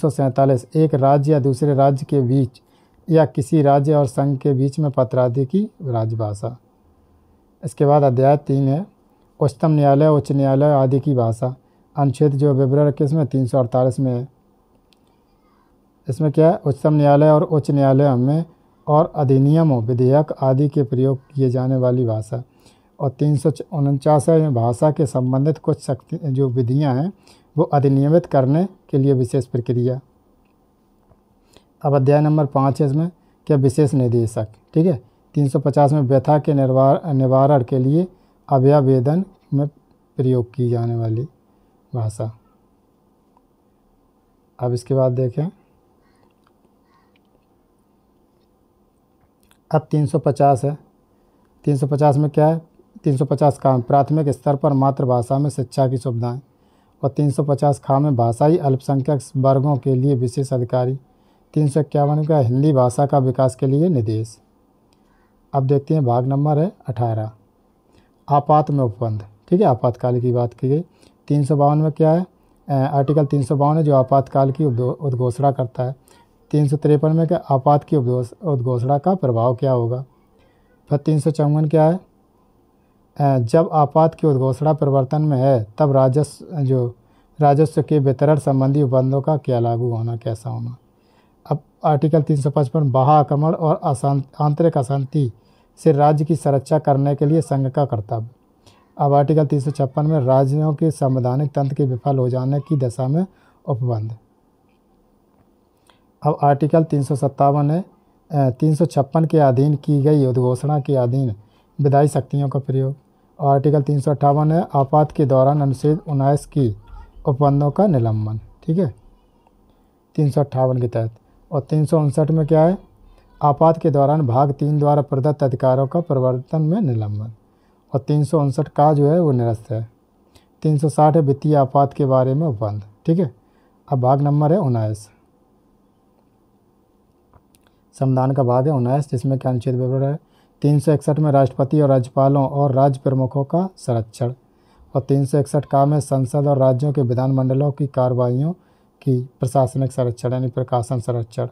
एक राज्य या दूसरे राज्य के बीच या किसी राज्य और संघ के बीच में पत्रादि की राजभाषा इसके बाद अध्याय तीन है उच्चतम न्यायालय उच्च न्यायालय आदि की भाषा अनुच्छेद जो विवरण में तीन सौ अड़तालीस में है इसमें क्या है उच्चतम न्यायालय और उच्च न्यायालय में और अधिनियमों विधेयक आदि के प्रयोग किए जाने वाली भाषा और तीन सौ उनचास है भाषा के संबंधित कुछ शक्ति जो विधियाँ हैं वो अधिनियमित करने के लिए विशेष प्रक्रिया अब अध्याय नंबर पाँच है इसमें क्या विशेष निदेशक ठीक है 350 में व्यथा के निवार निवारण के लिए अभ्यावेदन में प्रयोग की जाने वाली भाषा अब इसके बाद देखें अब 350 है 350 में क्या है 350 काम प्राथमिक स्तर पर मातृभाषा में शिक्षा की सुविधाएं और 350 खा में भाषाई अल्पसंख्यक वर्गों के लिए विशेष अधिकारी तीन सौ इक्यावन का हिंदी भाषा का विकास के लिए निर्देश अब देखते हैं भाग नंबर है अठारह आपात में उपबंध ठीक है आपातकाल की बात की गई तीन सौ बावन में क्या है आर्टिकल तीन सौ बावन है जो आपातकाल की उद्घोषणा करता है तीन सौ तिरपन में क्या आपात की उद्घोषणा का प्रभाव क्या होगा फिर तीन सौ चौवन क्या है जब आपात की उद्घोषणा परिवर्तन में है तब राजस्व जो राजस्व के वितरण संबंधी उपबंधों का क्या लागू होना कैसा होना आर्टिकल 355 बाहा आक्रमण और आंतरिक अशांति से राज्य की संरक्षा करने के लिए संघ का कर्तव्य अब आर्टिकल तीन में राज्यों के संवैधानिक तंत्र के विफल हो जाने की दशा में उपबंध अब आर्टिकल तीन सौ सत्तावन है तीन सौ छप्पन के अधीन की गई उद्घोषणा के अधीन विधायी शक्तियों का प्रयोग और आर्टिकल तीन सौ अट्ठावन है आपात के दौरान अनुच्छेद उन्नीस की उपबंधों का निलंबन ठीक है तीन सौ अट्ठावन के तहत और तीन में क्या है आपात के दौरान भाग तीन द्वारा प्रदत्त अधिकारों का प्रवर्तन में निलंबन और तीन का जो है वो निरस्त है 360 है वित्तीय आपात के बारे में उपबंध ठीक है अब भाग नंबर है उन्नीस संविधान का भाग है उन्नीस जिसमें क्या अनुच्छेद विवरण है तीन सौ इकसठ में राष्ट्रपति और राज्यपालों और राज्य प्रमुखों का संरक्षण और तीन सौ इकसठ का में संसद और राज्यों के विधानमंडलों की कार्रवाइयों कि प्रशासनिक संरक्षण यानी प्रकाशन संरक्षण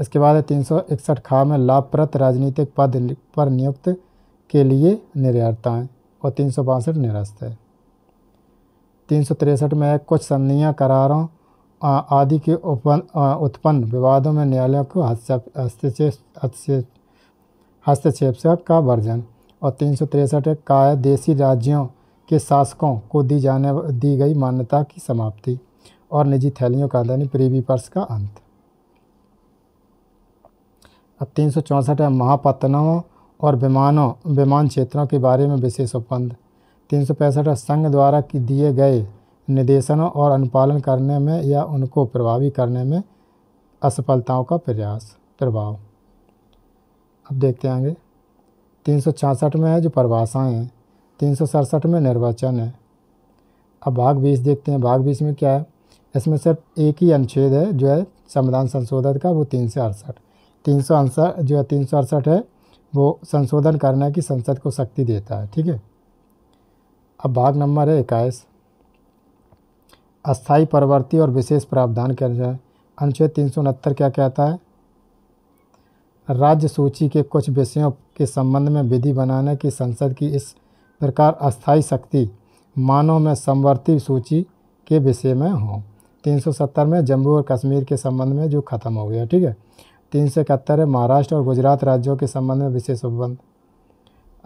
इसके बाद है तीन सौ इकसठ खा में लाभप्रत राजनीतिक पद पर नियुक्त के लिए निर्यातताएँ और तीन सौ बासठ निरस्त है तीन सौ तिरसठ में कुछ संधियाँ करारों आदि के उत्पन्न विवादों में न्यायालयों को हस्तक्षेप हस्तक्षेप का वर्जन और तीन सौ तिरसठ का देशी राज्यों के शासकों को दी जाने दी गई मान्यता की समाप्ति और निजी थैलियों का यानी प्रीवी पर्स का अंत अब तीन सौ चौंसठ है महापत्तनों और विमानों विमान क्षेत्रों के बारे में विशेष उपबंध तीन सौ पैंसठ है संघ द्वारा दिए गए निर्देशनों और अनुपालन करने में या उनको प्रभावी करने में असफलताओं का प्रयास प्रभाव अब देखते आएंगे तीन सौ छियासठ में है जो परिभाषाएँ हैं तीन सौ सड़सठ में निर्वाचन है अब भाग बीस देखते हैं भाग बीस में क्या है इसमें सिर्फ एक ही अनुच्छेद है जो है संविधान संशोधन का वो तीन सौ अड़सठ तीन सौ अड़सठ जो है तीन सौ अड़सठ है वो संशोधन करने की संसद को शक्ति देता है ठीक है अब भाग नंबर है इक्कीस अस्थाई परवर्ती और विशेष प्रावधान के अनुसार अनुच्छेद तीन सौ उनहत्तर क्या कहता है राज्य सूची के कुछ विषयों के संबंध में विधि बनाने की संसद की इस प्रकार अस्थाई शक्ति मानव में संवर्ती सूची के विषय में हों 370 में जम्मू और कश्मीर के संबंध में जो ख़त्म हो गया ठीक है तीन सौ इकहत्तर है महाराष्ट्र और गुजरात राज्यों के संबंध में विशेष उपबंध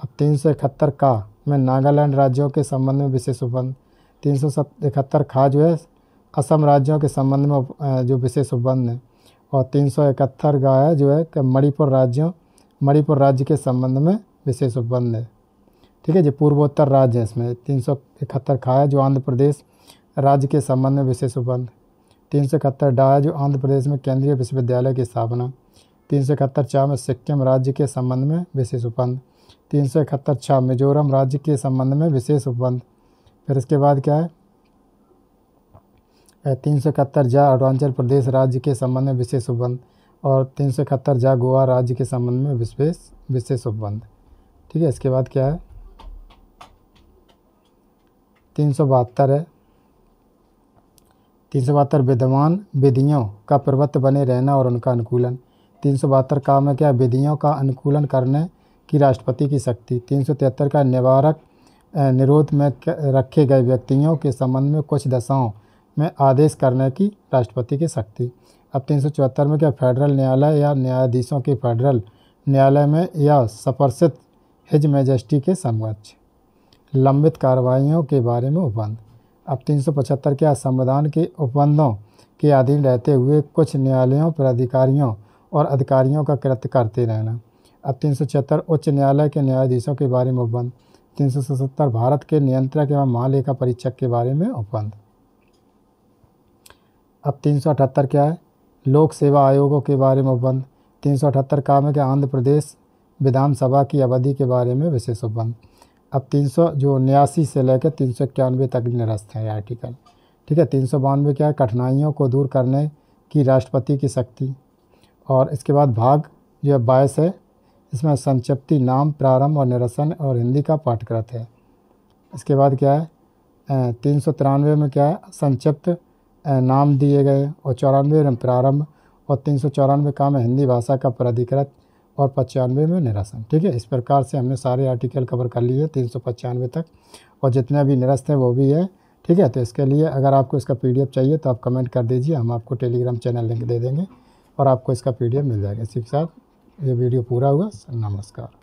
अब तीन सौ इकहत्तर का में नागालैंड राज्यों के संबंध में विशेष उपबंध तीन सौ इकहत्तर खा जो है असम राज्यों के संबंध में जो विशेष उपबंध है और तीन सौ इकहत्तर का है जो है मणिपुर राज्यों मणिपुर राज्य के संबंध में विशेष उपबंध है ठीक है जो पूर्वोत्तर राज्य है इसमें तीन सौ इकहत्तर खा है जो आंध्र प्रदेश राज्य के संबंध में विशेष उपबंध तीन सौ इकहत्तर डा है जो आंध्र प्रदेश में केंद्रीय विश्वविद्यालय की स्थापना तीन सौ इकहत्तर छः में सिक्किम राज्य के संबंध में विशेष उपबंध तीन सौ इकहत्तर छः मिजोरम राज्य के संबंध में विशेष उपबंध फिर इसके बाद क्या है तीन सौ इकहत्तर जा अरुणाचल प्रदेश राज्य के संबंध में विशेष उपबंध और तीन सौ इकहत्तर जा गोवा राज्य के संबंध में विशेष विशेष उपबंध ठीक है इसके बाद क्या है तीन सौ बहत्तर है तीन सौ बहत्तर विद्वान विधियों का प्रवृत्त बने रहना और उनका अनुकूलन तीन सौ बहत्तर काम में क्या विधियों का अनुकूलन करने की राष्ट्रपति की शक्ति तीन सौ तिहत्तर का निवारक निरोध में रखे गए व्यक्तियों के संबंध में कुछ दशाओं में आदेश करने की राष्ट्रपति की शक्ति अब तीन सौ चौहत्तर में क्या फेडरल न्यायालय या न्यायाधीशों के फेडरल न्यायालय में या सपरसित हिज मेजेस्टी के समक्ष लंबित कार्रवाइयों के बारे में उपबंध अब तीन के असंविधान के उपबंधों के अधीन रहते हुए कुछ न्यायालयों पदाधिकारियों और अधिकारियों का कृत्य करते रहना अब तीन उच्च न्यायालय के न्यायाधीशों के बारे में उपबंध तीन भारत के नियंत्रक एवं महालेखा परीक्षक के बारे में उपबंध अब तीन क्या है लोक सेवा आयोगों के बारे में उपबंध तीन सौ अठहत्तर काम है आंध्र प्रदेश विधानसभा की अवधि के बारे में विशेष उपबंध अब तीन सौ जो उन्यासी से लेकर तीन सौ इक्यानवे तक निरस्त है आर्टिकल ठीक है तीन सौ बानवे क्या है कठिनाइयों को दूर करने की राष्ट्रपति की शक्ति और इसके बाद भाग जो है बायस है इसमें संक्षिप्ति नाम प्रारंभ और निरसन और हिंदी का पाठकृत है इसके बाद क्या है तीन सौ तिरानवे में क्या है संक्षिप्त नाम दिए गए और चौरानवे प्रारंभ और तीन सौ चौरानवे का में हिंदी भाषा का प्राधिकृत और पचानवे में निरसन ठीक है इस प्रकार से हमने सारे आर्टिकल कवर कर लिए तीन सौ पचानवे तक और जितने भी निरस्त हैं वो भी है ठीक है तो इसके लिए अगर आपको इसका पी चाहिए तो आप कमेंट कर दीजिए हम आपको टेलीग्राम चैनल लिंक दे देंगे और आपको इसका पी मिल जाएगा इसी के साथ ये वीडियो पूरा हुआ नमस्कार